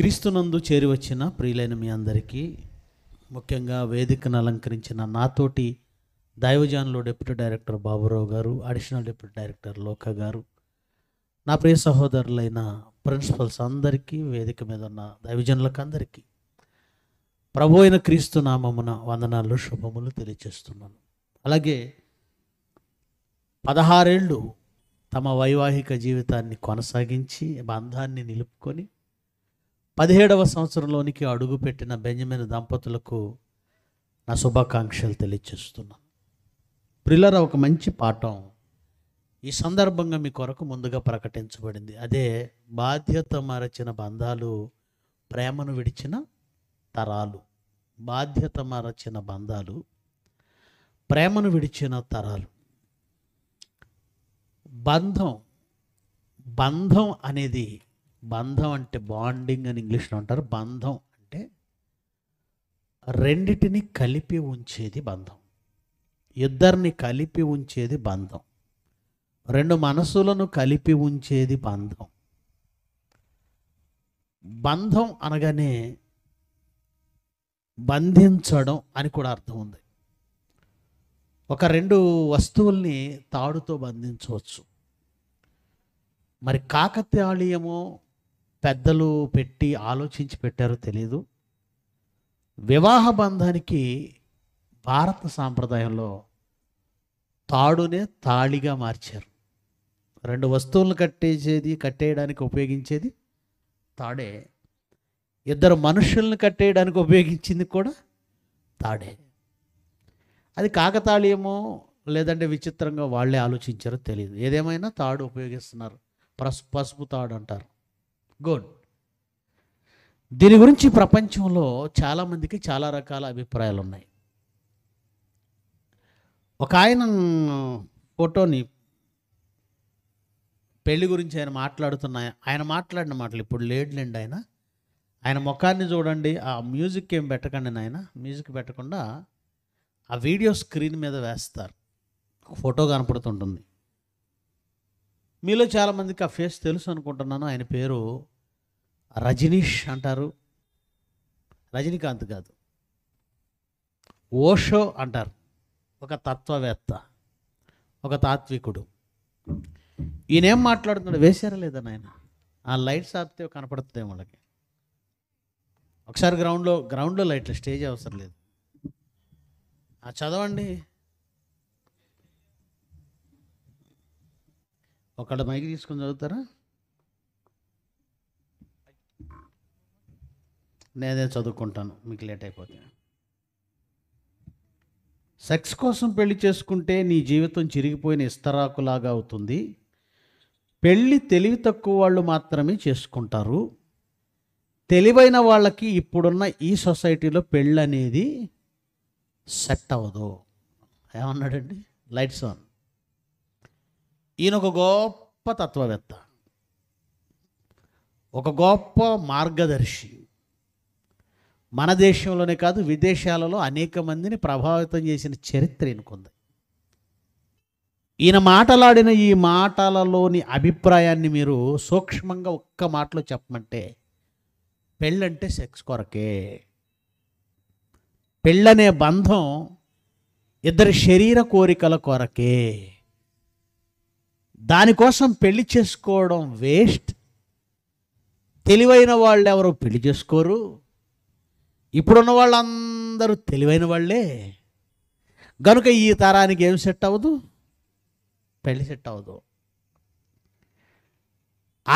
క్రీస్తునందు చేరివచ్చిన ప్రియులైన మీ అందరికీ ముఖ్యంగా వేదికను అలంకరించిన నాతోటి దైవజానులు డిప్యూటీ డైరెక్టర్ బాబురావు గారు అడిషనల్ డిప్యూటీ డైరెక్టర్ లోక గారు నా ప్రియ సహోదరులైన ప్రిన్సిపల్స్ అందరికీ వేదిక మీద ఉన్న దైవజనులకు అందరికీ ప్రభు అయిన క్రీస్తు నామమున వందనాలు శుభములు తెలియచేస్తున్నాను అలాగే పదహారేళ్ళు తమ వైవాహిక జీవితాన్ని కొనసాగించి బంధాన్ని నిలుపుకొని పదిహేడవ సంవత్సరంలోనికి అడుగుపెట్టిన బెంజమిన్ దంపతులకు నా శుభాకాంక్షలు తెలియచేస్తున్నాను ప్రిల్లర ఒక మంచి పాఠం ఈ సందర్భంగా మీ కొరకు ముందుగా ప్రకటించబడింది అదే బాధ్యత మరచిన బంధాలు ప్రేమను విడిచిన తరాలు బాధ్యత మరచిన బంధాలు ప్రేమను విడిచిన తరాలు బంధం బంధం అనేది బంధం అంటే బాండింగ్ అని ఇంగ్లీష్లో అంటారు బంధం అంటే రెండిటిని కలిపి ఉంచేది బంధం ఇద్దరిని కలిపి ఉంచేది బంధం రెండు మనసులను కలిపి ఉంచేది బంధం బంధం అనగానే బంధించడం అని కూడా అర్థం ఉంది ఒక రెండు వస్తువుల్ని తాడుతో బంధించవచ్చు మరి కాకత్యాళీయము పెద్దలు పెట్టి ఆలోచించి పెట్టారో తెలియదు వివాహ బంధానికి భారత సాంప్రదాయంలో తాడునే తాళిగా మార్చారు రెండు వస్తువులను కట్టేసేది కట్టేయడానికి ఉపయోగించేది తాడే ఇద్దరు మనుషుల్ని కట్టేయడానికి ఉపయోగించింది కూడా తాడే అది కాకతాళీయమో లేదంటే విచిత్రంగా వాళ్ళే ఆలోచించారో తెలియదు ఏదేమైనా తాడు ఉపయోగిస్తున్నారు పసుపు తాడు అంటారు గుడ్ దీని గురించి ప్రపంచంలో చాలామందికి చాలా రకాల అభిప్రాయాలు ఉన్నాయి ఒక ఆయన ఫోటోని పెళ్లి గురించి ఆయన మాట్లాడుతున్న ఆయన మాట్లాడిన మాటలు ఇప్పుడు లేడులేండి ఆయన ఆయన ముఖాన్ని చూడండి ఆ మ్యూజిక్ ఏం పెట్టకండి నాయన మ్యూజిక్ పెట్టకుండా ఆ వీడియో స్క్రీన్ మీద వేస్తారు ఫోటో కనపడుతుంటుంది మీలో చాలామందికి ఆ ఫేస్ తెలుసు అనుకుంటున్నాను ఆయన పేరు రజనీష్ అంటారు రజనీకాంత్ కాదు ఓషో అంటారు ఒక తత్వవేత్త ఒక తాత్వికుడు ఈయనేం మాట్లాడుతున్నాడు వేశారా లేదా నాయన ఆ లైట్స్ ఆపితే కనపడుతుంది వాళ్ళకి ఒకసారి గ్రౌండ్లో గ్రౌండ్లో లైట్లు స్టేజ్ అవసరం లేదు ఆ చదవండి ఒకళ్ళు మైకి తీసుకుని చదువుతారా నేనే చదువుకుంటాను మీకు లేట్ అయిపోతే సెక్స్ కోసం పెళ్లి చేసుకుంటే నీ జీవితం చిరిగిపోయిన ఇస్తరాకులాగా అవుతుంది పెళ్ళి తెలివి తక్కువ వాళ్ళు మాత్రమే చేసుకుంటారు తెలివైన వాళ్ళకి ఇప్పుడున్న ఈ సొసైటీలో పెళ్ళి అనేది సెట్ అవ్వదు ఏమన్నాడండి లైట్స్ ఆన్ ఈయన ఒక గొప్ప తత్వవేత్త ఒక గొప్ప మార్గదర్శి మన దేశంలోనే కాదు విదేశాలలో అనేక మందిని ప్రభావితం చేసిన చరిత్ర ఈయనకుంది ఈయన మాటలాడిన ఈ మాటలలోని అభిప్రాయాన్ని మీరు సూక్ష్మంగా ఒక్క మాటలో చెప్పమంటే పెళ్ళంటే సెక్స్ కొరకే పెళ్ళనే బంధం ఇద్దరి శరీర కోరికల కొరకే దానికోసం పెళ్లి చేసుకోవడం వేస్ట్ తెలివైన వాళ్ళు ఎవరు పెళ్లి చేసుకోరు ఇప్పుడున్న వాళ్ళందరూ తెలివైన వాళ్ళే గనుక ఈ తరానికి ఏం సెట్ అవ్వదు పెళ్లి సెట్ అవ్వదు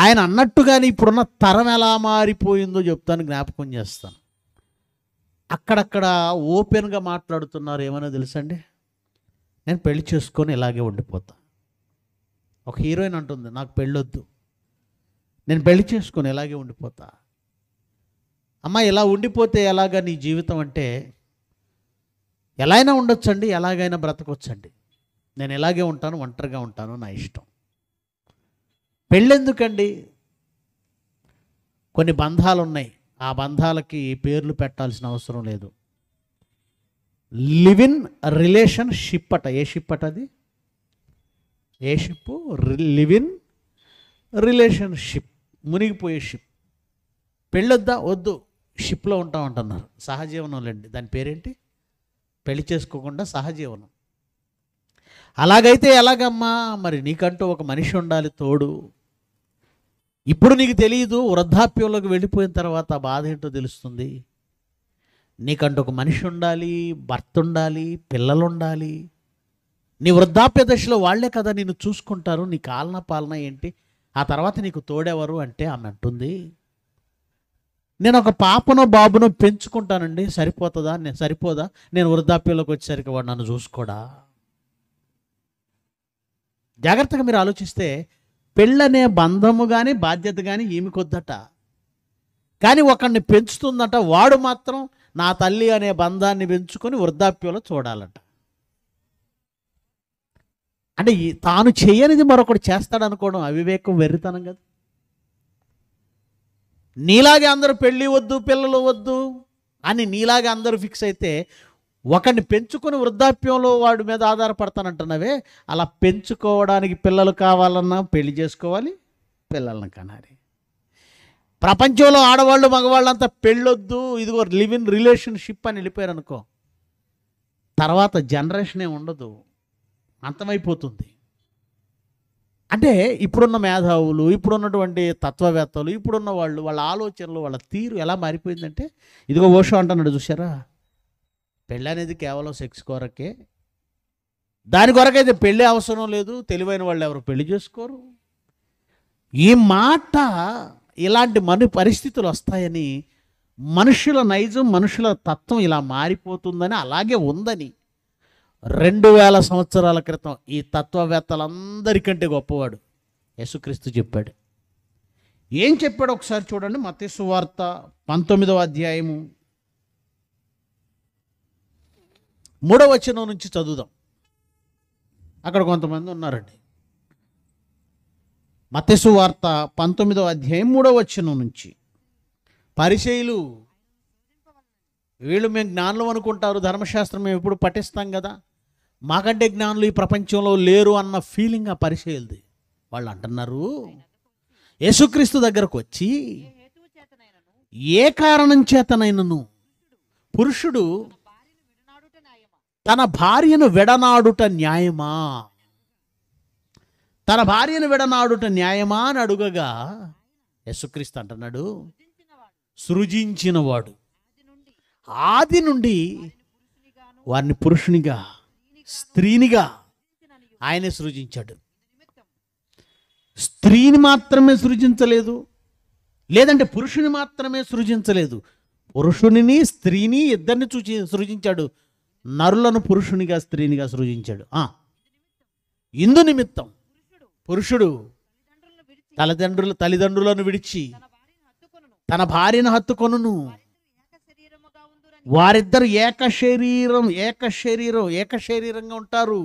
ఆయన అన్నట్టుగానే ఇప్పుడున్న తరం ఎలా మారిపోయిందో చెప్తాను జ్ఞాపకం చేస్తాను అక్కడక్కడ ఓపెన్గా మాట్లాడుతున్నారు ఏమైనా తెలుసండి నేను పెళ్లి చేసుకొని ఇలాగే ఉండిపోతా ఒక హీరోయిన్ అంటుంది నాకు పెళ్ళొద్దు నేను పెళ్లి చేసుకొని ఇలాగే ఉండిపోతా అమ్మ ఇలా ఉండిపోతే ఎలాగా నీ జీవితం అంటే ఎలా అయినా ఉండొచ్చండి ఎలాగైనా బ్రతకొచ్చండి నేను ఎలాగే ఉంటాను ఒంటరిగా ఉంటాను నా ఇష్టం పెళ్ళెందుకండి కొన్ని బంధాలు ఉన్నాయి ఆ బంధాలకి పేర్లు పెట్టాల్సిన అవసరం లేదు లివిన్ రిలేషన్ షిప్ అట ఏ షిప్ అట అది ఏ షిప్ లివిన్ రిలేషన్షిప్ మునిగిపోయే షిప్ పెళ్ళొద్దా వద్దు షిప్లో ఉంటాం అంటున్నారు సహజీవనం లేండి దాని పేరేంటి పెళ్లి చేసుకోకుండా సహజీవనం అలాగైతే ఎలాగమ్మా మరి నీకంటూ ఒక మనిషి ఉండాలి తోడు ఇప్పుడు నీకు తెలియదు వృద్ధాప్యంలోకి వెళ్ళిపోయిన తర్వాత బాధ ఏంటో తెలుస్తుంది నీకంటూ ఒక మనిషి ఉండాలి భర్త ఉండాలి పిల్లలు ఉండాలి నీ వృద్ధాప్య దశలో వాళ్లే కదా నిన్ను చూసుకుంటారు నీ కాలన పాలన ఏంటి ఆ తర్వాత నీకు తోడెవరు అంటే ఆమె అంటుంది నేను ఒక పాపనో బాబునో పెంచుకుంటానండి సరిపోతుందా నేను సరిపోదా నేను వృద్ధాప్యంలోకి వచ్చేసరికి వాడు నన్ను చూసుకోడా జాగ్రత్తగా మీరు ఆలోచిస్తే పెళ్ళనే బంధము కానీ బాధ్యత కానీ కొద్దట కానీ ఒకడిని పెంచుతుందట వాడు మాత్రం నా తల్లి అనే బంధాన్ని పెంచుకొని వృద్ధాప్యంలో చూడాలట అంటే తాను చేయనిది మరొకడు చేస్తాడనుకోవడం అవివేకం వెర్రితనం కదా నీలాగే అందరూ పెళ్ళి వద్దు పిల్లలు వద్దు అని నీలాగే అందరూ ఫిక్స్ అయితే ఒకరిని పెంచుకుని వృద్ధాప్యంలో వాడి మీద ఆధారపడతానంటున్నావే అలా పెంచుకోవడానికి పిల్లలు కావాలన్నా పెళ్లి చేసుకోవాలి పిల్లలను కనాలి ప్రపంచంలో ఆడవాళ్ళు మగవాళ్ళంతా పెళ్ళొద్దు ఇదిగో లివ్ ఇన్ రిలేషన్షిప్ అని వెళ్ళిపోయారు అనుకో తర్వాత జనరేషనే ఉండదు అంతమైపోతుంది అంటే ఇప్పుడున్న మేధావులు ఇప్పుడున్నటువంటి తత్వవేత్తలు ఇప్పుడున్న వాళ్ళు వాళ్ళ ఆలోచనలు వాళ్ళ తీరు ఎలా మారిపోయిందంటే ఇదిగో ఓషో అంటున్నాడు చూసారా పెళ్ళి అనేది కేవలం సెక్స్ కొరకే దాని కొరకైతే పెళ్ళి అవసరం లేదు తెలివైన వాళ్ళు ఎవరు పెళ్లి చేసుకోరు ఈ మాట ఇలాంటి మన పరిస్థితులు వస్తాయని మనుషుల నైజం మనుషుల తత్వం ఇలా మారిపోతుందని అలాగే ఉందని రెండు వేల సంవత్సరాల క్రితం ఈ తత్వవేత్తలందరికంటే గొప్పవాడు యేసుక్రీస్తు చెప్పాడు ఏం చెప్పాడు ఒకసారి చూడండి మతేసు వార్త పంతొమ్మిదవ అధ్యాయము మూడవ వచనం నుంచి చదువుదాం అక్కడ కొంతమంది ఉన్నారండి మతేసు వార్త పంతొమ్మిదవ అధ్యాయం మూడవ వచనం నుంచి పరిచయులు వీళ్ళు మేము జ్ఞానులు అనుకుంటారు ధర్మశాస్త్రం మేము ఎప్పుడు పఠిస్తాం కదా మాకంటే జ్ఞానులు ఈ ప్రపంచంలో లేరు అన్న ఫీలింగ్ ఆ పరిచయలది వాళ్ళు అంటున్నారు యేసుక్రీస్తు దగ్గరకు వచ్చి ఏ కారణం చేతనైనను పురుషుడు తన భార్యను విడనాడుట న్యాయమా తన భార్యను విడనాడుట న్యాయమా అని అడుగగా యశుక్రీస్తు అంటున్నాడు సృజించినవాడు ఆది నుండి వారిని పురుషునిగా స్త్రీనిగా ఆయనే సృజించాడు స్త్రీని మాత్రమే సృజించలేదు లేదంటే పురుషుని మాత్రమే సృజించలేదు పురుషునిని స్త్రీని ఇద్దరిని చూచి సృజించాడు నరులను పురుషునిగా స్త్రీనిగా సృజించాడు ఇందు నిమిత్తం పురుషుడు తల్లిదండ్రుల తల్లిదండ్రులను విడిచి తన భార్యను హత్తుకొను వారిద్దరు ఏక శరీరం ఏక శరీరం ఏక శరీరంగా ఉంటారు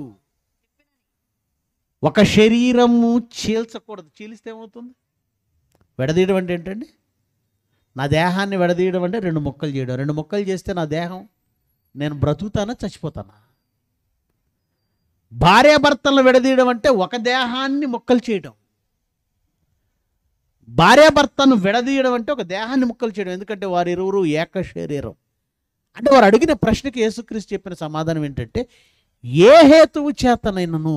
ఒక శరీరము చీల్చకూడదు చీలిస్తే ఏమవుతుంది విడదీయడం అంటే ఏంటండి నా దేహాన్ని విడదీయడం అంటే రెండు మొక్కలు చేయడం రెండు మొక్కలు చేస్తే నా దేహం నేను బ్రతుకుతానా చచ్చిపోతానా భార్యాభర్తలను విడదీయడం అంటే ఒక దేహాన్ని మొక్కలు చేయడం భార్యాభర్తను విడదీయడం అంటే ఒక దేహాన్ని ముక్కలు చేయడం ఎందుకంటే వారిరువురు ఏక శరీరం అంటే వారు అడిగిన ప్రశ్నకి యేసుక్రీస్తు చెప్పిన సమాధానం ఏంటంటే ఏ హేతువు చేతనైనను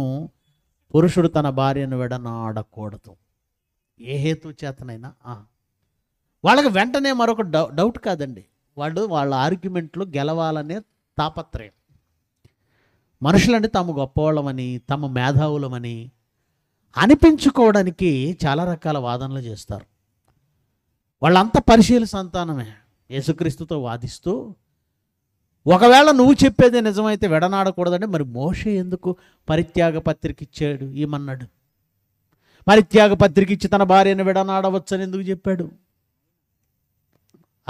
పురుషుడు తన భార్యను విడనాడకూడదు ఏ హేతువు చేతనైనా వాళ్ళకి వెంటనే మరొక డౌ డౌట్ కాదండి వాళ్ళు వాళ్ళ ఆర్గ్యుమెంట్లు గెలవాలనే తాపత్రయం మనుషులని తాము గొప్పవాళ్ళమని తమ మేధావులమని అనిపించుకోవడానికి చాలా రకాల వాదనలు చేస్తారు వాళ్ళంతా పరిశీలి సంతానమే యేసుక్రీస్తుతో వాదిస్తూ ఒకవేళ నువ్వు చెప్పేది నిజమైతే విడనాడకూడదంటే మరి మోషే ఎందుకు పరిత్యాగ పత్రిక ఇచ్చాడు ఏమన్నాడు పరిత్యాగ పత్రిక ఇచ్చి తన భార్యను విడనాడవచ్చని ఎందుకు చెప్పాడు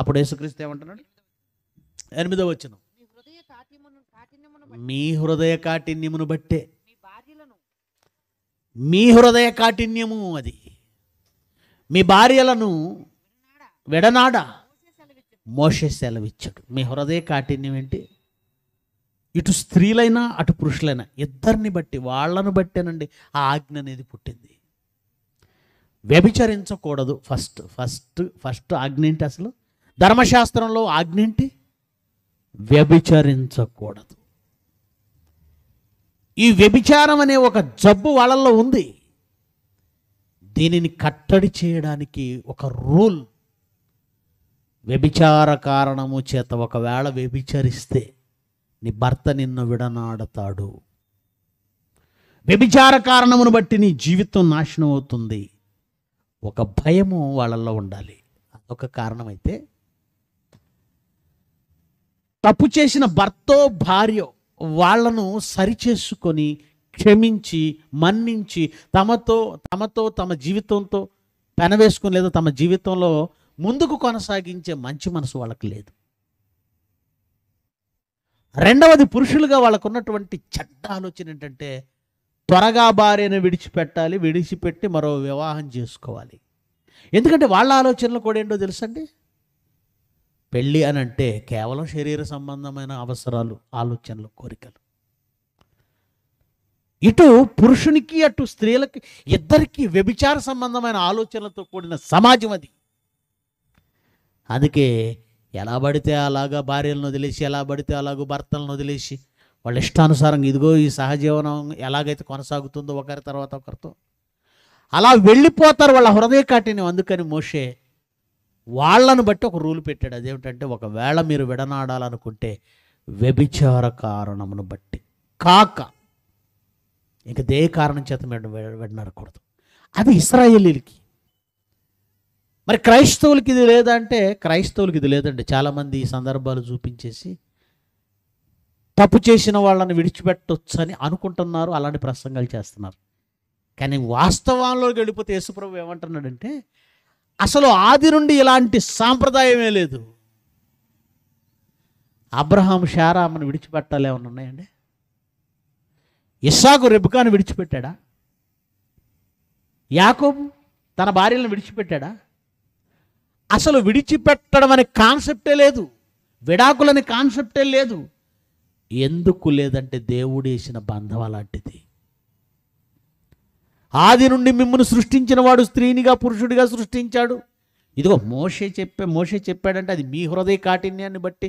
అప్పుడు యేసుక్రీస్తు ఏమంటున్నాడు ఎనిమిదో వచ్చిన మీ హృదయ కాఠిన్యమును బట్టే మీ హృదయ కాఠిన్యము అది మీ భార్యలను విడనాడా మోషే సెలవిచ్చాడు మీ హృదయ కాఠిన్యం ఏంటి ఇటు స్త్రీలైనా అటు పురుషులైనా ఇద్దరిని బట్టి వాళ్ళను బట్టేనండి ఆ ఆజ్ఞ అనేది పుట్టింది వ్యభిచరించకూడదు ఫస్ట్ ఫస్ట్ ఫస్ట్ ఆజ్ఞ ఏంటి అసలు ధర్మశాస్త్రంలో ఆజ్ఞ ఏంటి వ్యభిచరించకూడదు ఈ వ్యభిచారం అనే ఒక జబ్బు వాళ్ళల్లో ఉంది దీనిని కట్టడి చేయడానికి ఒక రూల్ వ్యభిచార కారణము చేత ఒకవేళ వ్యభిచరిస్తే నీ భర్త నిన్ను విడనాడతాడు వ్యభిచార కారణమును బట్టి నీ జీవితం నాశనం అవుతుంది ఒక భయము వాళ్ళల్లో ఉండాలి అదొక కారణమైతే తప్పు చేసిన భర్తో భార్య వాళ్లను సరిచేసుకొని క్షమించి మన్నించి తమతో తమతో తమ జీవితంతో పెనవేసుకుని లేదా తమ జీవితంలో ముందుకు కొనసాగించే మంచి మనసు వాళ్ళకు లేదు రెండవది పురుషులుగా వాళ్ళకు ఉన్నటువంటి చెడ్డ ఆలోచన ఏంటంటే త్వరగా భార్యను విడిచిపెట్టాలి విడిచిపెట్టి మరో వివాహం చేసుకోవాలి ఎందుకంటే వాళ్ళ ఆలోచనలు కూడా ఏంటో తెలుసండి పెళ్ళి అని అంటే కేవలం శరీర సంబంధమైన అవసరాలు ఆలోచనలు కోరికలు ఇటు పురుషునికి అటు స్త్రీలకి ఇద్దరికీ వ్యభిచార సంబంధమైన ఆలోచనలతో కూడిన సమాజం అది అందుకే ఎలా పడితే అలాగా భార్యలను వదిలేసి ఎలా పడితే అలాగో భర్తలను వదిలేసి వాళ్ళ ఇష్టానుసారంగా ఇదిగో ఈ సహజీవనం ఎలాగైతే కొనసాగుతుందో ఒకరి తర్వాత ఒకరితో అలా వెళ్ళిపోతారు వాళ్ళ హృదయ కాటిని అందుకని మోషే వాళ్ళను బట్టి ఒక రూల్ పెట్టాడు అదేమిటంటే ఒకవేళ మీరు విడనాడాలనుకుంటే వ్యభిచార కారణమును బట్టి కాక ఇంకా దే కారణం చేత మీరు విడనాడకూడదు అది ఇస్రాయేలీలకి మరి క్రైస్తవులకి ఇది లేదంటే క్రైస్తవులకి ఇది లేదండి చాలామంది ఈ సందర్భాలు చూపించేసి తప్పు చేసిన వాళ్ళని విడిచిపెట్టొచ్చని అనుకుంటున్నారు అలాంటి ప్రసంగాలు చేస్తున్నారు కానీ వాస్తవంలోకి వెళ్ళిపోతే యేసుప్రభు ఏమంటున్నాడంటే అసలు ఆది నుండి ఇలాంటి సాంప్రదాయమే లేదు అబ్రహాం షారామను విడిచిపెట్టాలి ఏమైనా ఉన్నాయండి ఇస్సాకు రెబుకాను విడిచిపెట్టాడా యాకోబు తన భార్యలను విడిచిపెట్టాడా అసలు విడిచిపెట్టడం అనే కాన్సెప్టే లేదు విడాకులని కాన్సెప్టే లేదు ఎందుకు లేదంటే దేవుడేసిన బంధం అలాంటిది ఆది నుండి మిమ్మల్ని సృష్టించిన వాడు స్త్రీనిగా పురుషుడిగా సృష్టించాడు ఇదిగో మోషే చెప్పే మోషే చెప్పాడంటే అది మీ హృదయ కాఠిన్యాన్ని బట్టి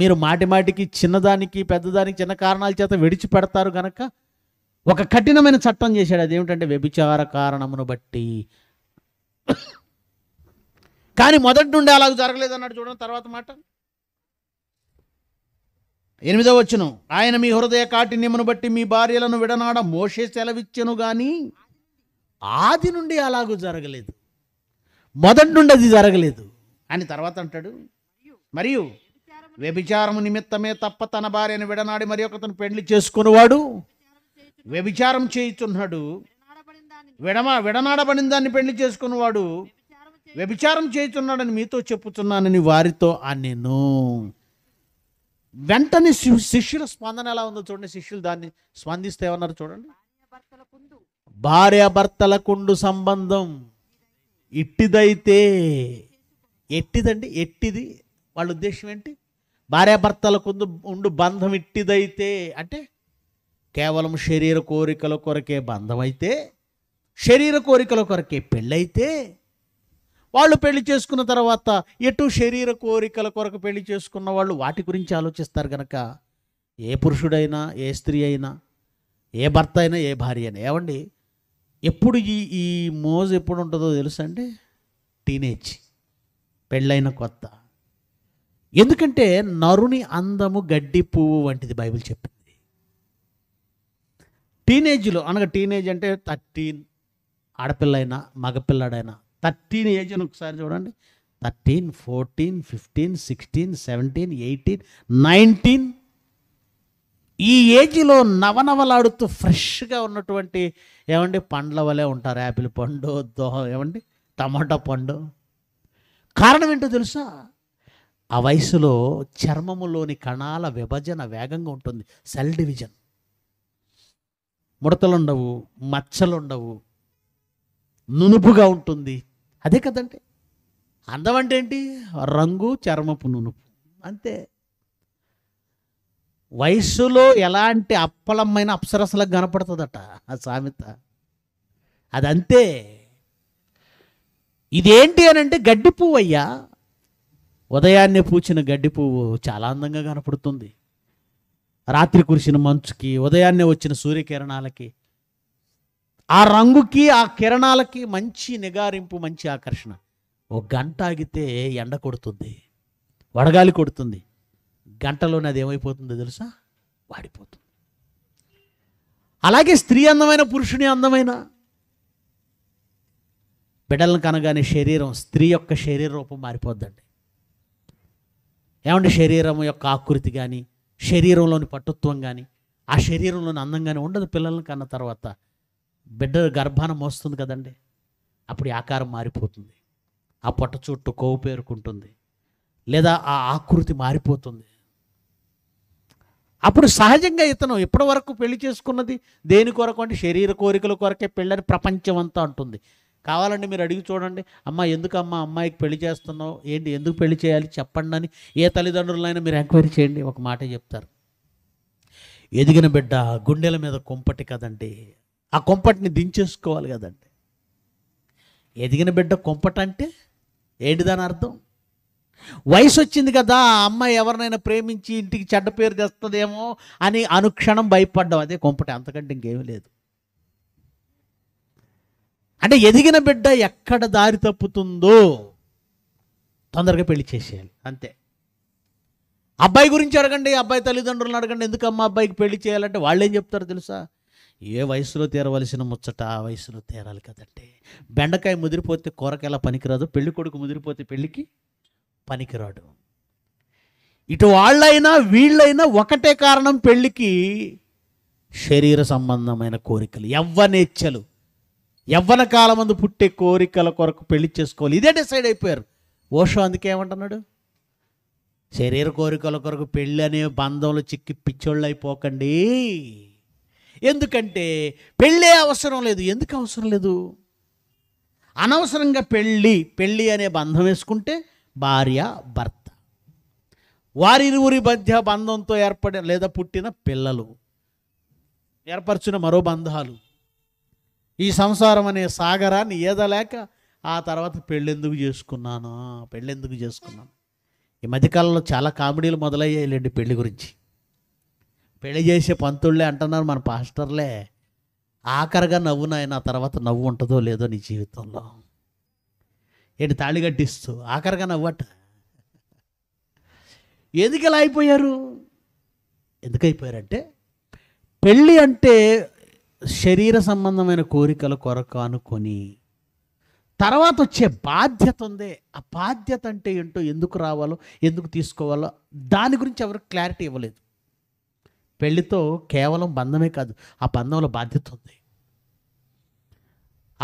మీరు మాటి మాటికి చిన్నదానికి పెద్దదానికి చిన్న కారణాల చేత విడిచిపెడతారు గనక ఒక కఠినమైన చట్టం చేశాడు అదేమిటంటే వ్యభిచార కారణమును బట్టి కానీ మొదటి నుండి అలా అన్నాడు చూడండి తర్వాత మాట ఎనిమిదో వచ్చును ఆయన మీ హృదయ కాఠిన్యమును బట్టి మీ భార్యలను విడనాడ మోషే సెలవిచ్చను కానీ ఆది నుండి అలాగూ జరగలేదు మొదటి నుండి అది జరగలేదు అని తర్వాత అంటాడు మరియు వ్యభిచారము నిమిత్తమే తప్ప తన భార్యను విడనాడి మరి ఒకతను పెళ్లి చేసుకునేవాడు వ్యభిచారం చేయుచున్నాడు విడమా విడనాడబడిన దాన్ని పెళ్లి చేసుకున్నవాడు వ్యభిచారం చేస్తున్నాడని మీతో చెప్పుతున్నానని వారితో నేను వెంటనే శిష్యుల స్పందన ఎలా ఉందో చూడండి శిష్యులు దాన్ని స్పందిస్తే ఏమన్నారు చూడండి భార్యాభర్తలకుండు సంబంధం ఇట్టిదైతే ఎట్టిదండి ఎట్టిది వాళ్ళ ఉద్దేశం ఏంటి భార్యాభర్తలకు ఉండు బంధం ఇట్టిదైతే అంటే కేవలం శరీర కోరికల కొరకే బంధం అయితే శరీర కోరికల కొరకే పెళ్ళైతే వాళ్ళు పెళ్లి చేసుకున్న తర్వాత ఎటు శరీర కోరికల కొరకు పెళ్లి చేసుకున్న వాళ్ళు వాటి గురించి ఆలోచిస్తారు కనుక ఏ పురుషుడైనా ఏ స్త్రీ అయినా ఏ భర్త అయినా ఏ భార్య అయినా ఏమండి ఎప్పుడు ఈ ఈ మోజు ఎప్పుడు ఉంటుందో తెలుసా అండి టీనేజ్ పెళ్ళైన కొత్త ఎందుకంటే నరుని అందము గడ్డి పువ్వు వంటిది బైబిల్ చెప్పింది టీనేజ్లో అనగా టీనేజ్ అంటే థర్టీన్ ఆడపిల్లైనా మగపిల్లాడైనా థర్టీన్ ఏజ్ని ఒకసారి చూడండి thirteen fourteen fifteen sixteen seventeen eighteen nineteen ఈ ఏజ్లో నవనవలాడుతూ ఫ్రెష్గా ఉన్నటువంటి ఏమండి పండ్ల వలె ఉంటారు యాపిల్ పండు దోహ ఏమండి టమాటా పండు కారణం ఏంటో తెలుసా ఆ వయసులో చర్మములోని కణాల విభజన వేగంగా ఉంటుంది సెల్ డివిజన్ ముడతలుండవు మచ్చలుండవు నునుపుగా ఉంటుంది అదే కదండి అందం అంటే ఏంటి రంగు చర్మపు నునుపు అంతే వయస్సులో ఎలాంటి అప్పలమైన అప్సరసలకు కనపడుతుందట ఆ సామెత అదంతే ఇదేంటి అని అంటే గడ్డి పువ్వు అయ్యా ఉదయాన్నే పూచిన గడ్డి పువ్వు చాలా అందంగా కనపడుతుంది రాత్రి కురిసిన మంచుకి ఉదయాన్నే వచ్చిన సూర్యకిరణాలకి ఆ రంగుకి ఆ కిరణాలకి మంచి నిగారింపు మంచి ఆకర్షణ ఒక గంట ఆగితే ఎండ కొడుతుంది వడగాలి కొడుతుంది గంటలోనే అది ఏమైపోతుందో తెలుసా వాడిపోతుంది అలాగే స్త్రీ అందమైన పురుషుని అందమైన బిడ్డలను కనగానే శరీరం స్త్రీ యొక్క శరీర రూపం మారిపోద్దండి ఏమంటే శరీరం యొక్క ఆకృతి కానీ శరీరంలోని పట్టుత్వం కానీ ఆ శరీరంలోని అందంగానే ఉండదు పిల్లలను కన్న తర్వాత బిడ్డ గర్భాణం వస్తుంది కదండి అప్పుడు ఆకారం మారిపోతుంది ఆ పొట్ట చుట్టూ కొవ్వు పేరుకుంటుంది లేదా ఆ ఆకృతి మారిపోతుంది అప్పుడు సహజంగా ఇతను ఇప్పటి వరకు పెళ్లి చేసుకున్నది దేని కొరకు అంటే శరీర కోరికల కొరకే పెళ్ళని ప్రపంచం అంతా అంటుంది కావాలండి మీరు అడిగి చూడండి అమ్మ ఎందుకు అమ్మ అమ్మాయికి పెళ్లి చేస్తున్నావు ఏంటి ఎందుకు పెళ్లి చేయాలి చెప్పండి అని ఏ తల్లిదండ్రులైనా మీరు ఎంక్వైరీ చేయండి ఒక మాట చెప్తారు ఎదిగిన బిడ్డ గుండెల మీద కుంపటి కదండి ఆ కొంపటిని దించేసుకోవాలి కదండి ఎదిగిన బిడ్డ కొంపట అంటే ఏంటిదని అర్థం వయసు వచ్చింది కదా ఆ అమ్మాయి ఎవరినైనా ప్రేమించి ఇంటికి చెడ్డ పేరు తెస్తుందేమో అని అనుక్షణం భయపడ్డం అదే కొంపట అంతకంటే ఇంకేమీ లేదు అంటే ఎదిగిన బిడ్డ ఎక్కడ దారి తప్పుతుందో తొందరగా పెళ్లి చేసేయాలి అంతే అబ్బాయి గురించి అడగండి అబ్బాయి తల్లిదండ్రులను అడగండి ఎందుకమ్మా అబ్బాయికి పెళ్లి చేయాలంటే వాళ్ళు ఏం చెప్తారు తెలుసా ఏ వయసులో తీరవలసిన ముచ్చట ఆ వయసులో తీరాలి కదండి బెండకాయ ముదిరిపోతే కూరకి ఎలా పనికిరాదు పెళ్లి కొడుకు ముదిరిపోతే పెళ్ళికి పనికిరాడు ఇటు వాళ్ళైనా వీళ్ళైనా ఒకటే కారణం పెళ్ళికి శరీర సంబంధమైన కోరికలు ఎవ్వన కాలం కాలమందు పుట్టే కోరికల కొరకు పెళ్లి చేసుకోవాలి ఇదే డిసైడ్ అయిపోయారు ఓషో అందుకే ఏమంటున్నాడు శరీర కోరికల కొరకు పెళ్ళి అనే బంధంలో చిక్కి పిచ్చోళ్ళు అయిపోకండి ఎందుకంటే పెళ్ళే అవసరం లేదు ఎందుకు అవసరం లేదు అనవసరంగా పెళ్ళి పెళ్ళి అనే బంధం వేసుకుంటే భార్య భర్త వారిరువురి మధ్య బంధంతో ఏర్పడిన లేదా పుట్టిన పిల్లలు ఏర్పరచిన మరో బంధాలు ఈ సంసారం అనే సాగరాన్ని ఏదలేక ఆ తర్వాత పెళ్ళెందుకు చేసుకున్నాను పెళ్ళెందుకు చేసుకున్నాను ఈ మధ్యకాలంలో చాలా కామెడీలు మొదలయ్యాయి లేండి పెళ్లి గురించి పెళ్లి చేసే పంతుళ్ళే అంటున్నారు మన పాస్టర్లే ఆఖరిగా నవ్వు నాయన తర్వాత నవ్వు ఉంటుందో లేదో నీ జీవితంలో ఏంటి తాళి కట్టిస్తూ ఆఖరిగా నవ్వట ఎందుకు ఇలా అయిపోయారు ఎందుకైపోయారంటే పెళ్ళి అంటే శరీర సంబంధమైన కోరికల కొరకు అనుకొని తర్వాత వచ్చే బాధ్యత ఉందే ఆ బాధ్యత అంటే ఏంటో ఎందుకు రావాలో ఎందుకు తీసుకోవాలో దాని గురించి ఎవరికి క్లారిటీ ఇవ్వలేదు పెళ్లితో కేవలం బంధమే కాదు ఆ బంధంలో బాధ్యత ఉంది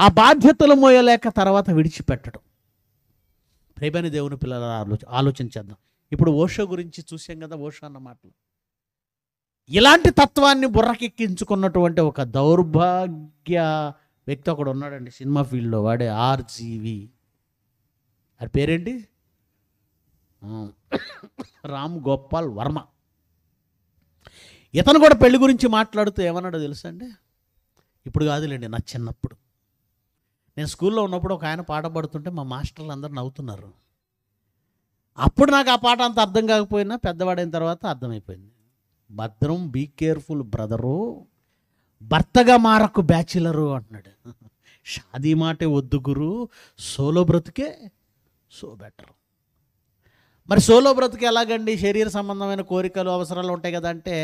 ఆ బాధ్యతలు మోయలేక తర్వాత విడిచిపెట్టడం ప్రేమని దేవుని పిల్లల ఆలోచన ఆలోచించేద్దాం ఇప్పుడు ఓషో గురించి చూసాం కదా ఓషో అన్న మాటలు ఇలాంటి తత్వాన్ని బుర్రకెక్కించుకున్నటువంటి ఒక దౌర్భాగ్య వ్యక్తి ఒకడు ఉన్నాడండి సినిమా ఫీల్డ్లో వాడే ఆర్జీవి ఆ పేరేంటి రామ్ గోపాల్ వర్మ ఇతను కూడా పెళ్లి గురించి మాట్లాడుతూ ఏమన్నాడో తెలుసా అండి ఇప్పుడు కాదులేండి నా చిన్నప్పుడు నేను స్కూల్లో ఉన్నప్పుడు ఒక ఆయన పాట పాడుతుంటే మా మాస్టర్లు అందరు నవ్వుతున్నారు అప్పుడు నాకు ఆ పాట అంత అర్థం కాకపోయినా పెద్దవాడైన తర్వాత అర్థమైపోయింది భద్రం బీ కేర్ఫుల్ బ్రదరు భర్తగా మారకు బ్యాచిలరు అంటున్నాడు షాదీ మాటే వద్దు గురు సోలో బ్రతికే సో బెటరు మరి సోలో బ్రతుకు ఎలాగండి శరీర సంబంధమైన కోరికలు అవసరాలు ఉంటాయి కదా అంటే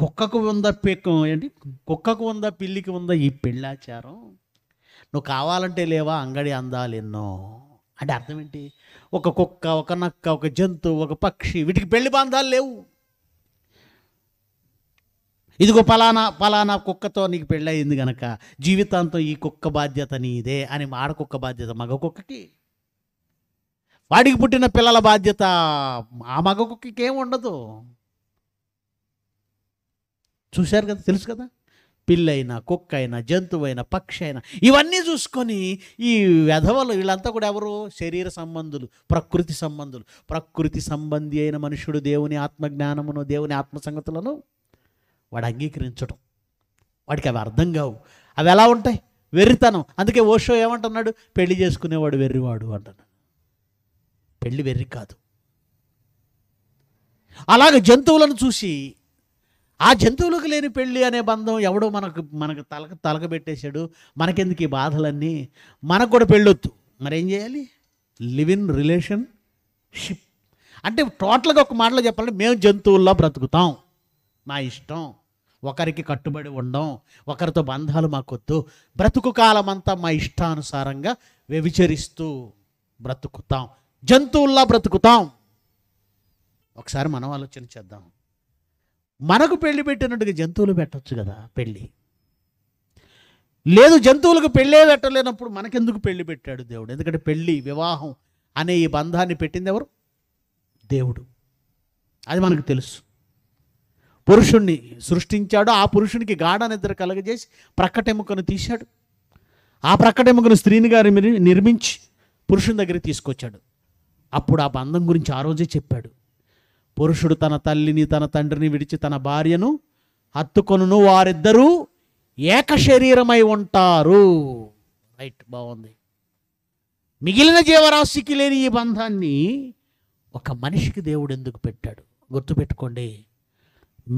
కుక్కకు ఉందా పెక్కు ఏంటి కుక్కకు ఉందా పిల్లికి ఉందా ఈ పెళ్ళాచారం నువ్వు కావాలంటే లేవా అంగడి అందాలు ఎన్నో అంటే అర్థం ఏంటి ఒక కుక్క ఒక నక్క ఒక జంతువు ఒక పక్షి వీటికి పెళ్లి బంధాలు లేవు ఇదిగో పలానా పలానా కుక్కతో నీకు పెళ్ళయింది కనుక జీవితాంతం ఈ కుక్క బాధ్యత నీదే అని కుక్క బాధ్యత మగ కుక్కకి వాడికి పుట్టిన పిల్లల బాధ్యత ఆ మగ కుక్కకేం ఉండదు చూశారు కదా తెలుసు కదా పిల్లైనా కుక్క అయినా అయినా పక్షి అయినా ఇవన్నీ చూసుకొని ఈ వెధవలు వీళ్ళంతా కూడా ఎవరు శరీర సంబంధులు ప్రకృతి సంబంధులు ప్రకృతి సంబంధి అయిన మనుషుడు దేవుని ఆత్మజ్ఞానమును దేవుని ఆత్మ సంగతులను వాడు అంగీకరించడం వాడికి అవి అర్థం కావు అవి ఎలా ఉంటాయి వెర్రితనం అందుకే ఓషో ఏమంటున్నాడు పెళ్లి చేసుకునేవాడు వెర్రివాడు అంటున్నాడు పెళ్ళి వెర్రి కాదు అలాగ జంతువులను చూసి ఆ జంతువులకు లేని పెళ్ళి అనే బంధం ఎవడో మనకు మనకు తలక తలకబెట్టేశాడు మనకెందుకు ఈ బాధలన్నీ మనకు కూడా పెళ్ళొద్దు మరేం చేయాలి లివ్ ఇన్ రిలేషన్ షిప్ అంటే టోటల్గా ఒక మాటలో చెప్పాలంటే మేము జంతువుల్లో బ్రతుకుతాం నా ఇష్టం ఒకరికి కట్టుబడి ఉండం ఒకరితో బంధాలు మాకొద్దు బ్రతుకు కాలమంతా మా ఇష్టానుసారంగా వ్యభిచరిస్తూ బ్రతుకుతాం జంతువుల్లా బ్రతుకుతాం ఒకసారి మనం ఆలోచన చేద్దాం మనకు పెళ్లి పెట్టినట్టుగా జంతువులు పెట్టచ్చు కదా పెళ్ళి లేదు జంతువులకు పెళ్ళే పెట్టలేనప్పుడు మనకెందుకు పెళ్లి పెట్టాడు దేవుడు ఎందుకంటే పెళ్ళి వివాహం అనే ఈ బంధాన్ని పెట్టింది ఎవరు దేవుడు అది మనకు తెలుసు పురుషుణ్ణి సృష్టించాడు ఆ పురుషునికి గాఢ నిద్ర కలగజేసి ప్రక్కటెముకను తీశాడు ఆ ప్రక్కటెముకను స్త్రీని గారి నిర్మించి పురుషుని దగ్గర తీసుకొచ్చాడు అప్పుడు ఆ బంధం గురించి ఆ రోజే చెప్పాడు పురుషుడు తన తల్లిని తన తండ్రిని విడిచి తన భార్యను హత్తుకొను వారిద్దరూ ఏక శరీరమై ఉంటారు రైట్ బాగుంది మిగిలిన జీవరాశికి లేని ఈ బంధాన్ని ఒక మనిషికి దేవుడు ఎందుకు పెట్టాడు గుర్తుపెట్టుకోండి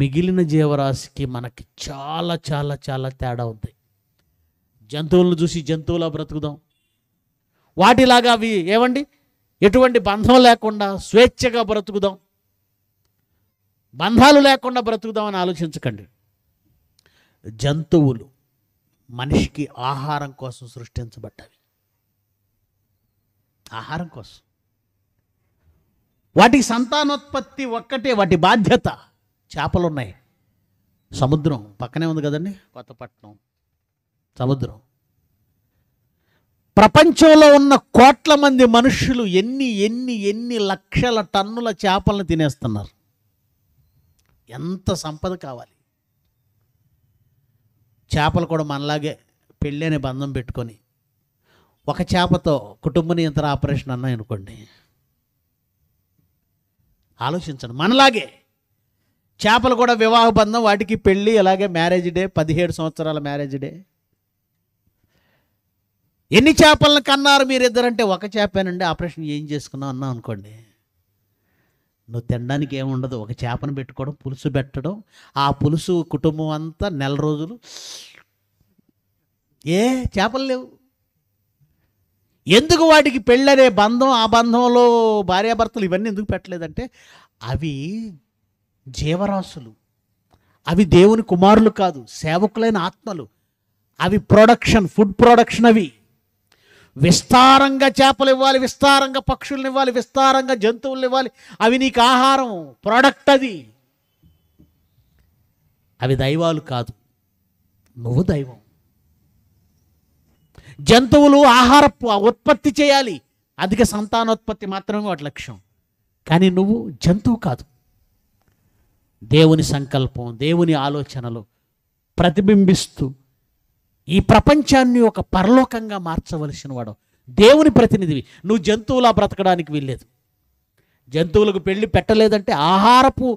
మిగిలిన జీవరాశికి మనకి చాలా చాలా చాలా తేడా ఉంది జంతువులను చూసి జంతువులా బ్రతుకుదాం వాటిలాగా అవి ఏవండి ఎటువంటి బంధం లేకుండా స్వేచ్ఛగా బ్రతుకుదాం బంధాలు లేకుండా బ్రతుకుదామని ఆలోచించకండి జంతువులు మనిషికి ఆహారం కోసం సృష్టించబడ్డాయి ఆహారం కోసం వాటి సంతానోత్పత్తి ఒక్కటే వాటి బాధ్యత చేపలున్నాయి సముద్రం పక్కనే ఉంది కదండి కొత్తపట్నం సముద్రం ప్రపంచంలో ఉన్న కోట్ల మంది మనుషులు ఎన్ని ఎన్ని ఎన్ని లక్షల టన్నుల చేపలను తినేస్తున్నారు ఎంత సంపద కావాలి చేపలు కూడా మనలాగే పెళ్ళి బంధం పెట్టుకొని ఒక చేపతో కుటుంబ నియంత్రణ ఆపరేషన్ అన్నా అనుకోండి ఆలోచించండి మనలాగే చేపలు కూడా వివాహ బంధం వాటికి పెళ్ళి అలాగే మ్యారేజ్ డే పదిహేడు సంవత్సరాల మ్యారేజ్ డే ఎన్ని చేపలను కన్నారు మీరిద్దరంటే ఒక చేపేనండి ఆపరేషన్ ఏం చేసుకున్నావు అన్నావు అనుకోండి నువ్వు తినడానికి ఏముండదు ఒక చేపను పెట్టుకోవడం పులుసు పెట్టడం ఆ పులుసు కుటుంబం అంతా నెల రోజులు ఏ చేపలు లేవు ఎందుకు వాటికి పెళ్ళనే బంధం ఆ బంధంలో భార్యాభర్తలు ఇవన్నీ ఎందుకు పెట్టలేదంటే అవి జీవరాశులు అవి దేవుని కుమారులు కాదు సేవకులైన ఆత్మలు అవి ప్రొడక్షన్ ఫుడ్ ప్రొడక్షన్ అవి విస్తారంగా చేపలు ఇవ్వాలి విస్తారంగా పక్షులను ఇవ్వాలి విస్తారంగా జంతువులను ఇవ్వాలి అవి నీకు ఆహారం ప్రోడక్ట్ అది అవి దైవాలు కాదు నువ్వు దైవం జంతువులు ఆహార ఉత్పత్తి చేయాలి అధిక సంతానోత్పత్తి మాత్రమే వాటి లక్ష్యం కానీ నువ్వు జంతువు కాదు దేవుని సంకల్పం దేవుని ఆలోచనలు ప్రతిబింబిస్తూ ఈ ప్రపంచాన్ని ఒక పరలోకంగా మార్చవలసిన వాడు దేవుని ప్రతినిధివి నువ్వు జంతువులా బ్రతకడానికి వెళ్ళలేదు జంతువులకు పెళ్ళి పెట్టలేదంటే ఆహారపు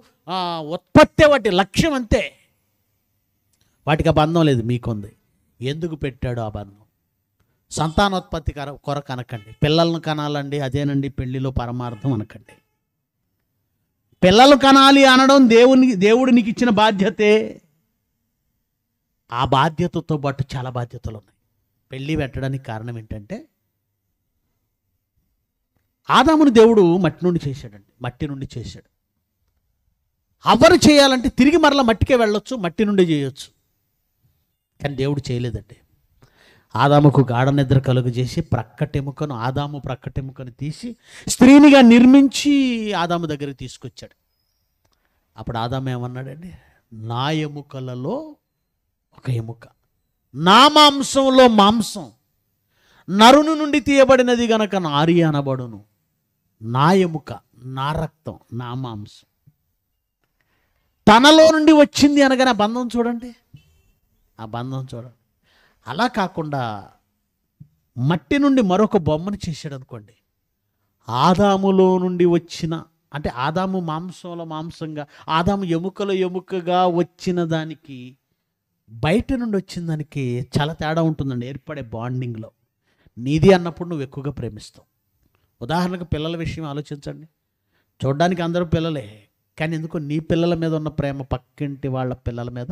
ఉత్పత్తి వాటి లక్ష్యం అంతే వాటికి ఆ బంధం లేదు మీకుంది ఎందుకు పెట్టాడు ఆ బంధం సంతానోత్పత్తి కర కొరకు అనకండి పిల్లలను కనాలండి అదేనండి పెళ్లిలో పరమార్థం అనకండి పిల్లలు కనాలి అనడం దేవుని దేవుడు నీకు ఇచ్చిన బాధ్యతే ఆ బాధ్యతతో పాటు చాలా బాధ్యతలు ఉన్నాయి పెళ్ళి పెట్టడానికి కారణం ఏంటంటే ఆదామును దేవుడు మట్టి నుండి చేశాడండి మట్టి నుండి చేశాడు ఎవరు చేయాలంటే తిరిగి మరలా మట్టికే వెళ్ళొచ్చు మట్టి నుండి చేయొచ్చు కానీ దేవుడు చేయలేదండి ఆదాముకు గాఢ నిద్ర కలుగజేసి ప్రక్కటెముకను ఆదాము ప్రక్కటెముకను తీసి స్త్రీనిగా నిర్మించి ఆదాము దగ్గర తీసుకొచ్చాడు అప్పుడు ఆదాము ఏమన్నాడండి నా ఎముకలలో ఒక ఎముక నా మాంసంలో మాంసం నరును నుండి తీయబడినది గనక నారి అనబడును నా ఎముక నా రక్తం నా మాంసం తనలో నుండి వచ్చింది అనగానే ఆ బంధం చూడండి ఆ బంధం చూడండి అలా కాకుండా మట్టి నుండి మరొక బొమ్మను చేశాడు అనుకోండి ఆదాములో నుండి వచ్చిన అంటే ఆదాము మాంసంలో మాంసంగా ఆదాము ఎముకలో ఎముకగా వచ్చిన దానికి బయట నుండి వచ్చిన దానికి చాలా తేడా ఉంటుందండి ఏర్పడే బాండింగ్లో నీది అన్నప్పుడు నువ్వు ఎక్కువగా ప్రేమిస్తావు ఉదాహరణకు పిల్లల విషయం ఆలోచించండి చూడడానికి అందరూ పిల్లలే కానీ ఎందుకో నీ పిల్లల మీద ఉన్న ప్రేమ పక్కింటి వాళ్ళ పిల్లల మీద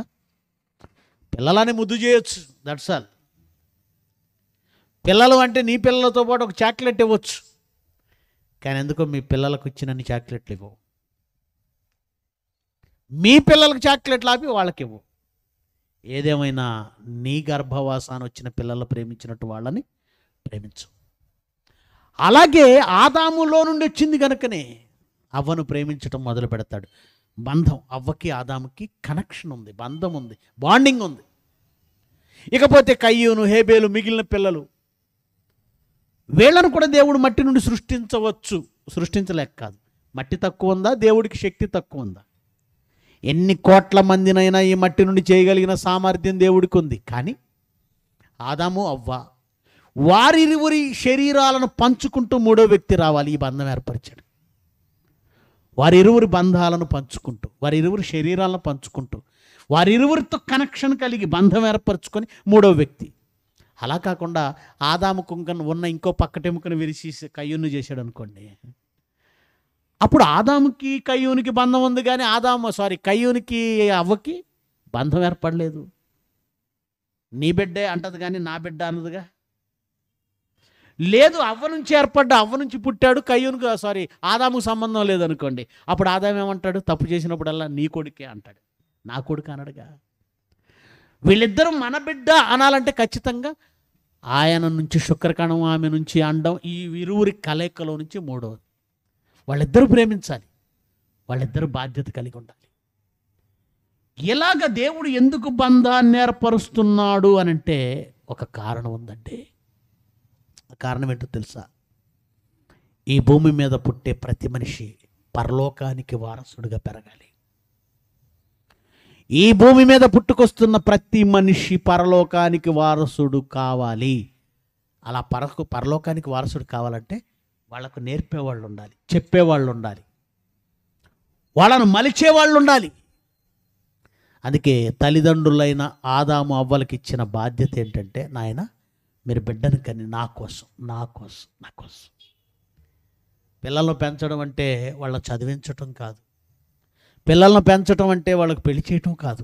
పిల్లలని ముద్దు చేయొచ్చు దట్స్ ఆల్ పిల్లలు అంటే నీ పిల్లలతో పాటు ఒక చాక్లెట్ ఇవ్వచ్చు కానీ ఎందుకో మీ పిల్లలకు ఇచ్చినన్ని చాక్లెట్లు ఇవ్వవు మీ పిల్లలకు చాక్లెట్లు ఆపి వాళ్ళకి ఇవ్వవు ఏదేమైనా నీ గర్భవాసాన్ని వచ్చిన పిల్లలు ప్రేమించినట్టు వాళ్ళని ప్రేమించు అలాగే ఆదాములో నుండి వచ్చింది కనుకనే అవ్వను ప్రేమించటం మొదలు పెడతాడు బంధం అవ్వకి ఆదాముకి కనెక్షన్ ఉంది బంధం ఉంది బాండింగ్ ఉంది ఇకపోతే కయ్యూను హేబేలు మిగిలిన పిల్లలు వీళ్ళను కూడా దేవుడు మట్టి నుండి సృష్టించవచ్చు సృష్టించలేక కాదు మట్టి తక్కువ ఉందా దేవుడికి శక్తి తక్కువ ఉందా ఎన్ని కోట్ల మందినైనా ఈ మట్టి నుండి చేయగలిగిన సామర్థ్యం దేవుడికి ఉంది కానీ ఆదాము అవ్వ వారిరువురి శరీరాలను పంచుకుంటూ మూడో వ్యక్తి రావాలి ఈ బంధం ఏర్పరిచాడు వారిరువురి బంధాలను పంచుకుంటూ వారిరువురి శరీరాలను పంచుకుంటూ వారిరువురితో కనెక్షన్ కలిగి బంధం ఏర్పరచుకొని మూడో వ్యక్తి అలా కాకుండా ఆదాము కుంకను ఉన్న ఇంకో పక్కటెముకను విరిచి కయ్యున్ను చేశాడు అనుకోండి అప్పుడు ఆదాముకి కయ్యూనికి బంధం ఉంది కానీ ఆదాము సారీ కయ్యూనికి అవ్వకి బంధం ఏర్పడలేదు నీ బిడ్డే అంటది కానీ నా బిడ్డ అన్నదిగా లేదు అవ్వ నుంచి ఏర్పడ్డ అవ్వ నుంచి పుట్టాడు కయ్యూనికి సారీ ఆదాముకు సంబంధం లేదనుకోండి అప్పుడు ఆదాం ఏమంటాడు తప్పు చేసినప్పుడల్లా నీ కొడుకే అంటాడు నా కొడుకు అనడుగా వీళ్ళిద్దరూ మన బిడ్డ అనాలంటే ఖచ్చితంగా ఆయన నుంచి శుక్రకణం ఆమె నుంచి అండం ఈ ఇరువురి కలయికలో నుంచి మూడవది వాళ్ళిద్దరూ ప్రేమించాలి వాళ్ళిద్దరూ బాధ్యత కలిగి ఉండాలి ఇలాగ దేవుడు ఎందుకు బంధాన్ని ఏర్పరుస్తున్నాడు అని అంటే ఒక కారణం ఉందండి కారణం ఏంటో తెలుసా ఈ భూమి మీద పుట్టే ప్రతి మనిషి పరలోకానికి వారసుడిగా పెరగాలి ఈ భూమి మీద పుట్టుకొస్తున్న ప్రతి మనిషి పరలోకానికి వారసుడు కావాలి అలా పర పరలోకానికి వారసుడు కావాలంటే వాళ్ళకు నేర్పేవాళ్ళు ఉండాలి చెప్పేవాళ్ళు ఉండాలి వాళ్ళను మలిచేవాళ్ళు ఉండాలి అందుకే తల్లిదండ్రులైన ఆదాము అవ్వలకి ఇచ్చిన బాధ్యత ఏంటంటే నాయన మీరు బిడ్డను కానీ నా కోసం నా కోసం నా కోసం పిల్లలను పెంచడం అంటే వాళ్ళ చదివించటం కాదు పిల్లలను పెంచడం అంటే వాళ్ళకి పెళ్లి చేయటం కాదు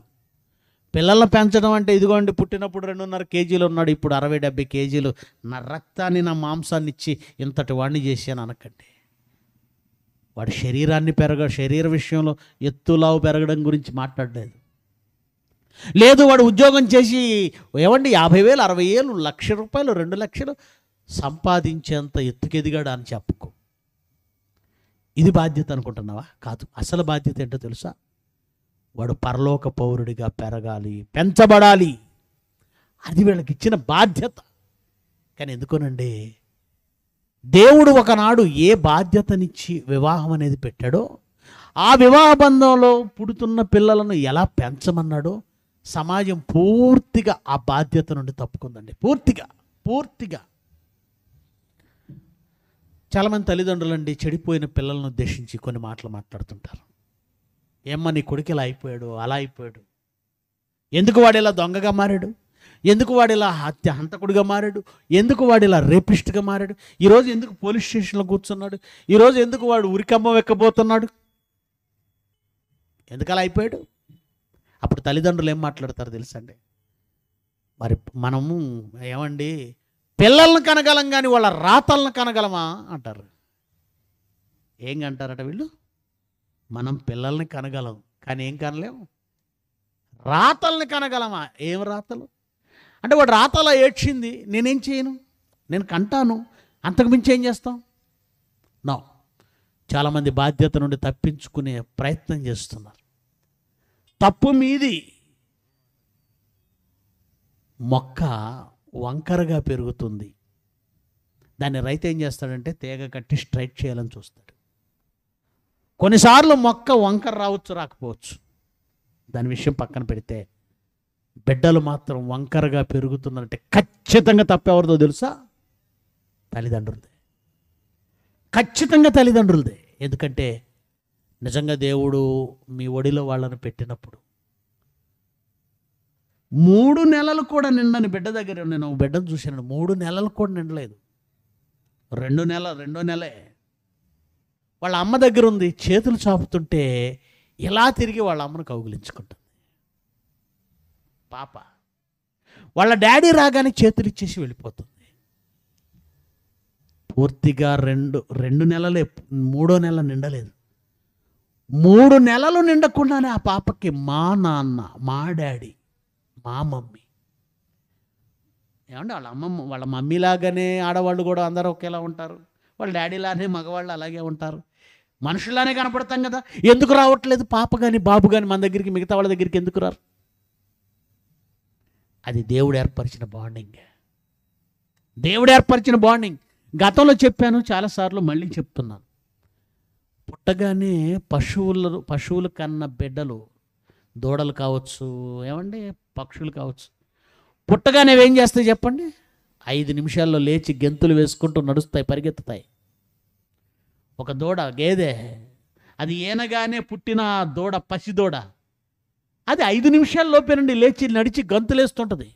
పిల్లల్ని పెంచడం అంటే ఇదిగోండి పుట్టినప్పుడు రెండున్నర కేజీలు ఉన్నాడు ఇప్పుడు అరవై డెబ్బై కేజీలు నా రక్తాన్ని నా మాంసాన్ని ఇచ్చి ఇంతటి వాడిని చేశాను అనకండి వాడి శరీరాన్ని పెరగ శరీర విషయంలో ఎత్తులావు పెరగడం గురించి మాట్లాడలేదు లేదు వాడు ఉద్యోగం చేసి ఏమండి యాభై వేలు అరవై వేలు లక్ష రూపాయలు రెండు లక్షలు సంపాదించేంత ఎత్తుకెదిగాడు అని చెప్పుకో ఇది బాధ్యత అనుకుంటున్నావా కాదు అసలు బాధ్యత ఏంటో తెలుసా వాడు పరలోక పౌరుడిగా పెరగాలి పెంచబడాలి అది వీళ్ళకి ఇచ్చిన బాధ్యత కానీ ఎందుకోనండి దేవుడు ఒకనాడు ఏ బాధ్యతనిచ్చి వివాహం అనేది పెట్టాడో ఆ వివాహ బంధంలో పుడుతున్న పిల్లలను ఎలా పెంచమన్నాడో సమాజం పూర్తిగా ఆ బాధ్యత నుండి తప్పుకుందండి పూర్తిగా పూర్తిగా చాలామంది తల్లిదండ్రులండి చెడిపోయిన పిల్లలను ఉద్దేశించి కొన్ని మాటలు మాట్లాడుతుంటారు ఏమ్మా నీ కొడుకు ఇలా అయిపోయాడు అలా అయిపోయాడు ఎందుకు వాడు ఇలా దొంగగా మారాడు ఎందుకు వాడు ఇలా హత్య హంతకుడిగా మారాడు ఎందుకు వాడు ఇలా రేపిస్ట్గా మారాడు ఈరోజు ఎందుకు పోలీస్ స్టేషన్లో కూర్చున్నాడు ఈరోజు ఎందుకు వాడు ఉరికమ్మ వెక్కబోతున్నాడు ఎందుకు అలా అయిపోయాడు అప్పుడు తల్లిదండ్రులు ఏం మాట్లాడతారు తెలుసండి మరి మనము ఏమండి పిల్లల్ని కనగలం కానీ వాళ్ళ రాతలను కనగలమా అంటారు ఏం అంటారట వీళ్ళు మనం పిల్లల్ని కనగలం కానీ ఏం కనలేము రాతల్ని కనగలమా ఏం రాతలు అంటే వాడు రాతలా ఏడ్చింది నేనేం చేయను నేను కంటాను అంతకుమించి ఏం చేస్తాం నో చాలామంది బాధ్యత నుండి తప్పించుకునే ప్రయత్నం చేస్తున్నారు తప్పు మీది మొక్క వంకరగా పెరుగుతుంది దాన్ని రైతు ఏం చేస్తాడంటే తీగ కట్టి స్ట్రైట్ చేయాలని చూస్తాడు కొన్నిసార్లు మొక్క వంకర రావచ్చు రాకపోవచ్చు దాని విషయం పక్కన పెడితే బిడ్డలు మాత్రం వంకరగా పెరుగుతుందంటే ఖచ్చితంగా తప్పెవరిదో తెలుసా తల్లిదండ్రులదే ఖచ్చితంగా తల్లిదండ్రులదే ఎందుకంటే నిజంగా దేవుడు మీ ఒడిలో వాళ్ళని పెట్టినప్పుడు మూడు నెలలు కూడా నిండని బిడ్డ దగ్గర నేను బిడ్డను చూశాను మూడు నెలలు కూడా నిండలేదు రెండు నెల రెండో నెలే వాళ్ళ అమ్మ దగ్గర ఉంది చేతులు చాపుతుంటే ఎలా తిరిగి వాళ్ళ అమ్మను కౌగులించుకుంటుంది పాప వాళ్ళ డాడీ రాగానే చేతులు ఇచ్చేసి వెళ్ళిపోతుంది పూర్తిగా రెండు రెండు నెలలే మూడో నెల నిండలేదు మూడు నెలలు నిండకుండానే ఆ పాపకి మా నాన్న మా డాడీ మా మమ్మీ ఏమంటే వాళ్ళ అమ్మమ్మ వాళ్ళ మమ్మీ లాగానే ఆడవాళ్ళు కూడా అందరూ ఒకేలా ఉంటారు వాళ్ళ డాడీలానే మగవాళ్ళు అలాగే ఉంటారు మనుషుల్లానే కనపడతాం కదా ఎందుకు రావట్లేదు పాప కానీ బాబు కానీ మన దగ్గరికి మిగతా వాళ్ళ దగ్గరికి ఎందుకు రారు అది దేవుడు ఏర్పరిచిన బాండింగ్ దేవుడు ఏర్పరిచిన బాండింగ్ గతంలో చెప్పాను చాలాసార్లు మళ్ళీ చెప్తున్నాను పుట్టగానే పశువుల పశువులు కన్న బిడ్డలు దూడలు కావచ్చు ఏమండి పక్షులు కావచ్చు పుట్టగానే ఏం చేస్తాయి చెప్పండి ఐదు నిమిషాల్లో లేచి గెంతులు వేసుకుంటూ నడుస్తాయి పరిగెత్తుతాయి ఒక దూడ గేదె అది ఏనగానే పుట్టిన దూడ పసిదూడ అది ఐదు నిమిషాల్లోపేనండి లేచి నడిచి గంతులేస్తుంటుంది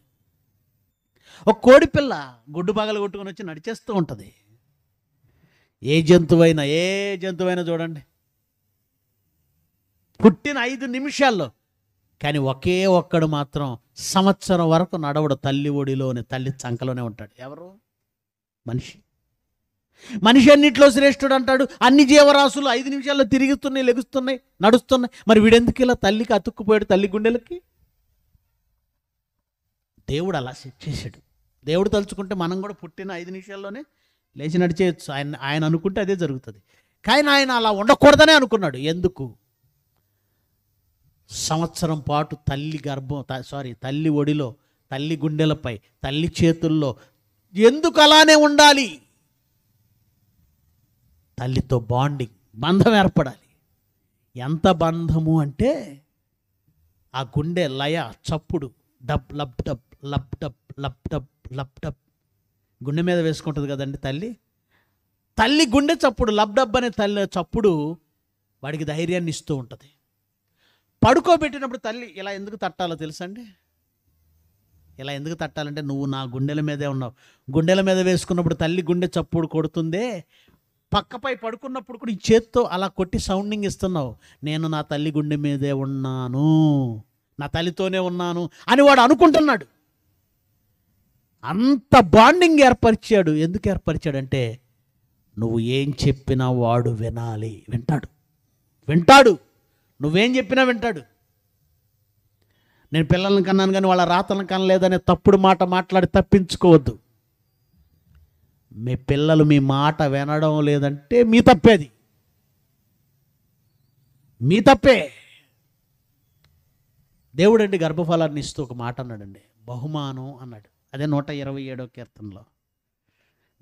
ఒక కోడి పిల్ల గుడ్డు పగలు కొట్టుకొని వచ్చి నడిచేస్తూ ఉంటుంది ఏ జంతువైనా ఏ జంతువైనా చూడండి పుట్టిన ఐదు నిమిషాల్లో కానీ ఒకే ఒక్కడు మాత్రం సంవత్సరం వరకు నడవడు తల్లి ఒడిలోనే తల్లి చంకలోనే ఉంటాడు ఎవరు మనిషి మనిషి అన్నింటిలో శ్రేష్ఠుడు అంటాడు అన్ని జీవరాశులు ఐదు నిమిషాల్లో తిరుగుతున్నాయి లెగుస్తున్నాయి నడుస్తున్నాయి మరి వీడెందుకు ఇలా తల్లికి అతుక్కుపోయాడు తల్లి గుండెలకి దేవుడు అలా సెట్ చేశాడు దేవుడు తలుచుకుంటే మనం కూడా పుట్టిన ఐదు నిమిషాల్లోనే లేచి నడిచేయచ్చు ఆయన ఆయన అనుకుంటే అదే జరుగుతుంది కానీ ఆయన అలా ఉండకూడదనే అనుకున్నాడు ఎందుకు సంవత్సరం పాటు తల్లి గర్భం సారీ తల్లి ఒడిలో తల్లి గుండెలపై తల్లి చేతుల్లో ఎందుకు అలానే ఉండాలి తల్లితో బాండింగ్ బంధం ఏర్పడాలి ఎంత బంధము అంటే ఆ గుండె లయ చప్పుడు dub lub dub lub dub lub dub lub dub గుండె మీద వేసుకుంటుంది కదండి తల్లి తల్లి గుండె చప్పుడు లబ్ డబ్ అనే తల్లి చప్పుడు వాడికి ధైర్యాన్ని ఇస్తూ ఉంటుంది పడుకోబెట్టినప్పుడు తల్లి ఇలా ఎందుకు తట్టాలో తెలుసండి ఇలా ఎందుకు తట్టాలంటే నువ్వు నా గుండెల మీదే ఉన్నావు గుండెల మీద వేసుకున్నప్పుడు తల్లి గుండె చప్పుడు కొడుతుందే పక్కపై పడుకున్నప్పుడు కూడా ఈ చేత్తో అలా కొట్టి సౌండింగ్ ఇస్తున్నావు నేను నా తల్లి గుండె మీదే ఉన్నాను నా తల్లితోనే ఉన్నాను అని వాడు అనుకుంటున్నాడు అంత బాండింగ్ ఏర్పరిచాడు ఎందుకు ఏర్పరిచాడంటే నువ్వు ఏం చెప్పినా వాడు వినాలి వింటాడు వింటాడు నువ్వేం చెప్పినా వింటాడు నేను పిల్లలను కన్నాను కానీ వాళ్ళ రాతలను కనలేదనే తప్పుడు మాట మాట్లాడి తప్పించుకోవద్దు మీ పిల్లలు మీ మాట వినడం లేదంటే మీ తప్పేది మీ తప్పే దేవుడు అండి గర్భఫలాన్ని ఇస్తూ ఒక మాట అన్నాడండి బహుమానం అన్నాడు అదే నూట ఇరవై ఏడో కీర్తనలో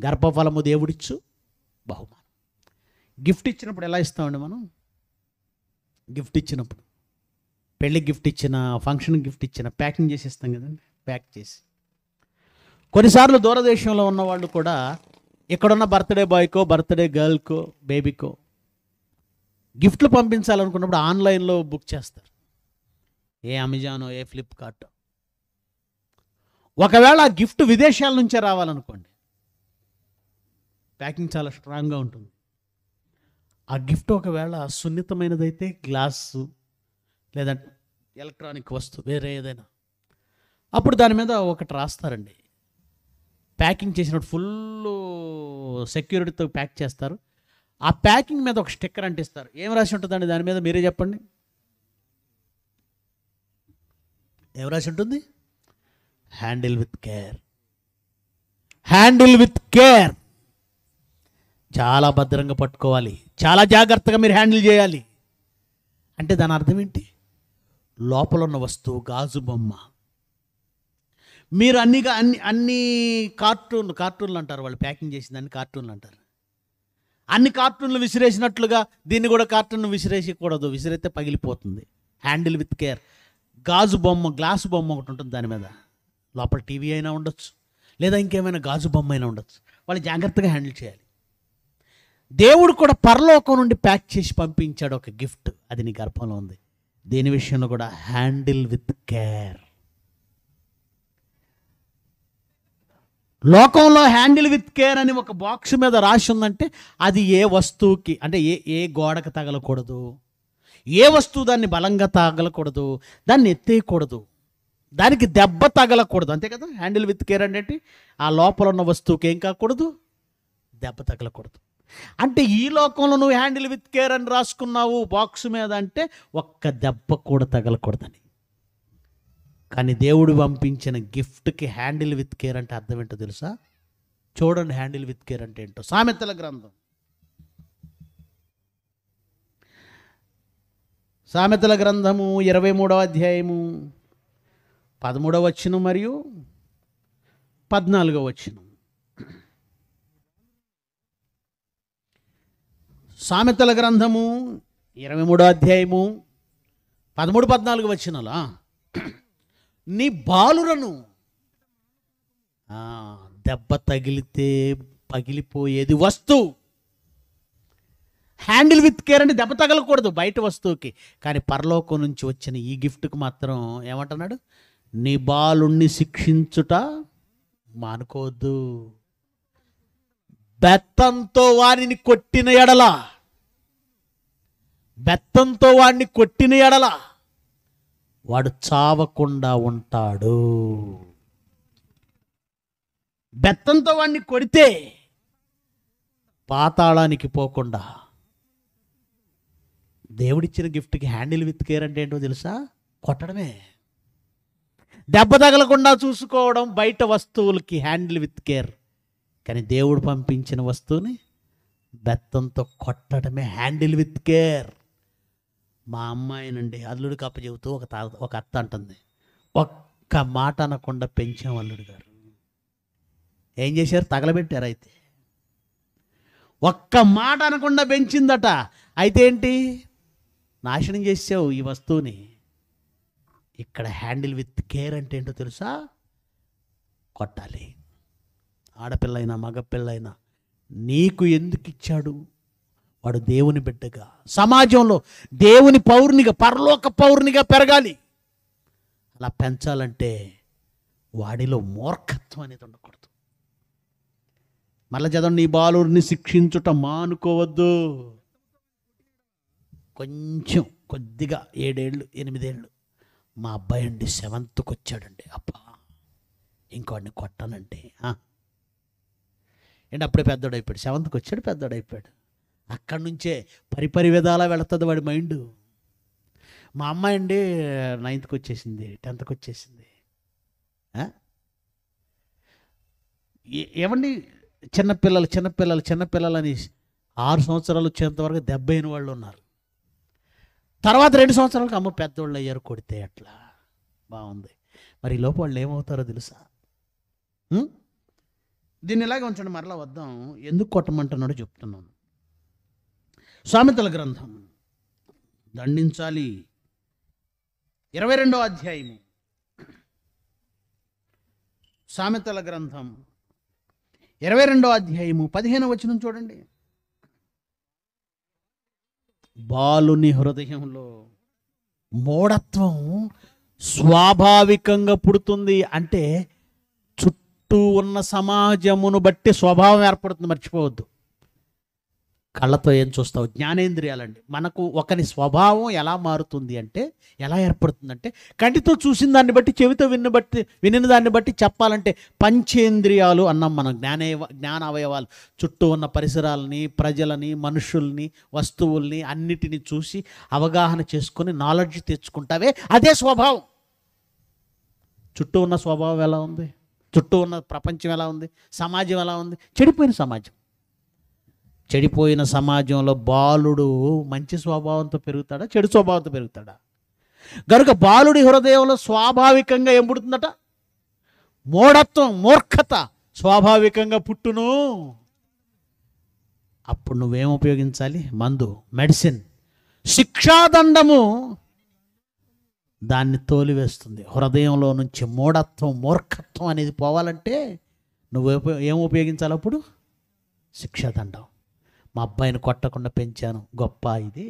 గర్భఫలము దేవుడిచ్చు బహుమానం గిఫ్ట్ ఇచ్చినప్పుడు ఎలా ఇస్తామండి మనం గిఫ్ట్ ఇచ్చినప్పుడు పెళ్ళి గిఫ్ట్ ఇచ్చిన ఫంక్షన్ గిఫ్ట్ ఇచ్చిన ప్యాకింగ్ చేసి ఇస్తాం కదండి ప్యాక్ చేసి కొన్నిసార్లు దూరదేశంలో ఉన్న వాళ్ళు కూడా ఇక్కడున్న బర్త్డే బాయ్కో బర్త్డే గర్ల్కో బేబీకో గిఫ్ట్లు పంపించాలనుకున్నప్పుడు ఆన్లైన్లో బుక్ చేస్తారు ఏ అమెజానో ఏ ఫ్లిప్కార్ట్ ఒకవేళ ఆ గిఫ్ట్ విదేశాల నుంచే రావాలనుకోండి ప్యాకింగ్ చాలా స్ట్రాంగ్గా ఉంటుంది ఆ గిఫ్ట్ ఒకవేళ సున్నితమైనదైతే గ్లాసు లేదంటే ఎలక్ట్రానిక్ వస్తువు వేరే ఏదైనా అప్పుడు దాని మీద ఒకటి రాస్తారండి ప్యాకింగ్ చేసినప్పుడు ఫుల్ సెక్యూరిటీతో ప్యాక్ చేస్తారు ఆ ప్యాకింగ్ మీద ఒక స్టిక్కర్ అంటిస్తారు ఏం రాసి ఉంటుందండి దాని మీద మీరే చెప్పండి ఏం రాసి ఉంటుంది handle with care handle with care చాలా భద్రంగా పట్టుకోవాలి చాలా జాగ్రత్తగా మీరు హ్యాండిల్ చేయాలి అంటే దాని అర్థం ఏంటి లోపల ఉన్న వస్తువు గాజు బొమ్మ మీరు అన్ని అన్ని అన్ని కార్టూన్లు కార్టూన్లు అంటారు వాళ్ళు ప్యాకింగ్ చేసిన దాన్ని కార్టూన్లు అంటారు అన్ని కార్టూన్లు విసిరేసినట్లుగా దీన్ని కూడా కార్టూన్ విసిరేసకూడదు విసిరేస్తే పగిలిపోతుంది హ్యాండిల్ విత్ కేర్ గాజు బొమ్మ గ్లాసు బొమ్మ ఒకటి ఉంటుంది దాని మీద లోపల టీవీ అయినా ఉండొచ్చు లేదా ఇంకేమైనా గాజు బొమ్మ అయినా ఉండొచ్చు వాళ్ళు జాగ్రత్తగా హ్యాండిల్ చేయాలి దేవుడు కూడా పరలోకం నుండి ప్యాక్ చేసి పంపించాడు ఒక గిఫ్ట్ అది నీ గర్భంలో ఉంది దేని విషయంలో కూడా హ్యాండిల్ విత్ కేర్ లోకంలో హ్యాండిల్ విత్ కేర్ అని ఒక బాక్స్ మీద రాసి ఉందంటే అది ఏ వస్తువుకి అంటే ఏ ఏ గోడకు తగలకూడదు ఏ వస్తువు దాన్ని బలంగా తగలకూడదు దాన్ని ఎత్తేయకూడదు దానికి దెబ్బ తగలకూడదు అంతే కదా హ్యాండిల్ విత్ కేర్ అంటే ఆ లోపల ఉన్న వస్తువుకి ఏం కాకూడదు దెబ్బ తగలకూడదు అంటే ఈ లోకంలో నువ్వు హ్యాండిల్ విత్ కేర్ అని రాసుకున్నావు బాక్స్ మీద అంటే ఒక్క దెబ్బ కూడా తగలకూడదని కానీ దేవుడు పంపించిన గిఫ్ట్కి హ్యాండిల్ విత్ కేర్ అంటే అర్థం ఏంటో తెలుసా చూడండి హ్యాండిల్ విత్ కేర్ అంటే ఏంటో సామెతల గ్రంథం సామెతల గ్రంథము ఇరవై మూడవ అధ్యాయము పదమూడవ వచ్చిన మరియు పద్నాలుగవ వచ్చిన సామెతల గ్రంథము ఇరవై మూడో అధ్యాయము పదమూడు పద్నాలుగు వచ్చినలా నీ బాలురను దెబ్బ తగిలితే పగిలిపోయేది వస్తువు హ్యాండిల్ విత్ కేర్ అని దెబ్బ తగలకూడదు బయట వస్తువుకి కానీ పరలోకం నుంచి వచ్చిన ఈ గిఫ్ట్కి మాత్రం ఏమంటున్నాడు నీ బాలుణ్ణి శిక్షించుట మానుకోవద్దు బెత్తంతో వారిని కొట్టిన ఎడల బెత్తంతో వాడిని కొట్టిన ఎడలా వాడు చావకుండా ఉంటాడు బెత్తంతో వాడిని కొడితే పాతాళానికి పోకుండా దేవుడిచ్చిన గిఫ్ట్కి హ్యాండిల్ విత్ కేర్ అంటే ఏంటో తెలుసా కొట్టడమే దెబ్బ తగలకుండా చూసుకోవడం బయట వస్తువులకి హ్యాండిల్ విత్ కేర్ కానీ దేవుడు పంపించిన వస్తువుని బెత్తంతో కొట్టడమే హ్యాండిల్ విత్ కేర్ మా అమ్మాయినండి అల్లుడికి అప్పచెబుతూ ఒక తా ఒక అత్త అంటుంది ఒక్క మాట అనకుండా పెంచాం అల్లుడు గారు ఏం చేశారు తగలబెట్టారు అయితే ఒక్క మాట అనకుండా పెంచిందట అయితే ఏంటి నాశనం చేసావు ఈ వస్తువుని ఇక్కడ హ్యాండిల్ విత్ కేర్ అంటే ఏంటో తెలుసా కొట్టాలి ఆడపిల్లైనా మగపిల్లైనా నీకు ఎందుకు ఇచ్చాడు వాడు దేవుని బిడ్డగా సమాజంలో దేవుని పౌరునిగా పరలోక పౌరునిగా పెరగాలి అలా పెంచాలంటే వాడిలో మూర్ఖత్వం అనేది ఉండకూడదు మళ్ళీ చదవండి నీ బాలుడిని శిక్షించుట మానుకోవద్దు కొంచెం కొద్దిగా ఏడేళ్ళు ఎనిమిదేళ్ళు మా అబ్బాయి అండి సెవెంత్కి వచ్చాడండి అప్పా ఇంకోడిని కొట్టానండి అండి అప్పుడే పెద్దోడైపోయాడు సెవెంత్కి వచ్చాడు పెద్దోడైపోయాడు అక్కడి నుంచే పరిపరి విధాలా వెళుతుంది వాడి మైండ్ మా అమ్మాయి అండి నైన్త్కి వచ్చేసింది టెన్త్కి వచ్చేసింది ఏమండి చిన్నపిల్లలు చిన్నపిల్లలు చిన్నపిల్లలు అని ఆరు సంవత్సరాలు వచ్చేంతవరకు దెబ్బ అయిన వాళ్ళు ఉన్నారు తర్వాత రెండు సంవత్సరాలకు అమ్మ పెద్దవాళ్ళు అయ్యారు కొడితే అట్లా బాగుంది మరి ఈ లోపు వాళ్ళు ఏమవుతారో తెలుసా దీన్ని ఇలాగే ఉంచండి మరలా వద్దాం ఎందుకు కొట్టమంటున్నాడో చెప్తున్నాను సామెతల గ్రంథం దండించాలి ఇరవై రెండో అధ్యాయము సామెతల గ్రంథం ఇరవై రెండో అధ్యాయము పదిహేను వచనం చూడండి బాలుని హృదయంలో మూఢత్వం స్వాభావికంగా పుడుతుంది అంటే చుట్టూ ఉన్న సమాజమును బట్టి స్వభావం ఏర్పడుతుంది మర్చిపోవద్దు కళ్ళతో ఏం చూస్తావు జ్ఞానేంద్రియాలండి మనకు ఒకని స్వభావం ఎలా మారుతుంది అంటే ఎలా ఏర్పడుతుందంటే కంటితో చూసిన దాన్ని బట్టి చెవితో విన్న బట్టి వినిన దాన్ని బట్టి చెప్పాలంటే పంచేంద్రియాలు అన్నాం మనం జ్ఞానే జ్ఞాన అవయవాలు చుట్టూ ఉన్న పరిసరాలని ప్రజలని మనుషుల్ని వస్తువుల్ని అన్నిటిని చూసి అవగాహన చేసుకొని నాలెడ్జ్ తెచ్చుకుంటావే అదే స్వభావం చుట్టూ ఉన్న స్వభావం ఎలా ఉంది చుట్టూ ఉన్న ప్రపంచం ఎలా ఉంది సమాజం ఎలా ఉంది చెడిపోయిన సమాజం చెడిపోయిన సమాజంలో బాలుడు మంచి స్వభావంతో పెరుగుతాడా చెడు స్వభావంతో పెరుగుతాడా గనుక బాలుడి హృదయంలో స్వాభావికంగా ఏం పుడుతుందట మూఢత్వం మూర్ఖత స్వాభావికంగా పుట్టును అప్పుడు నువ్వేం ఉపయోగించాలి మందు మెడిసిన్ శిక్షాదండము దాన్ని తోలివేస్తుంది హృదయంలో నుంచి మూఢత్వం మూర్ఖత్వం అనేది పోవాలంటే నువ్వు ఏం ఉపయోగించాలి అప్పుడు శిక్షాదండం మా అబ్బాయిని కొట్టకుండా పెంచాను గొప్ప ఇది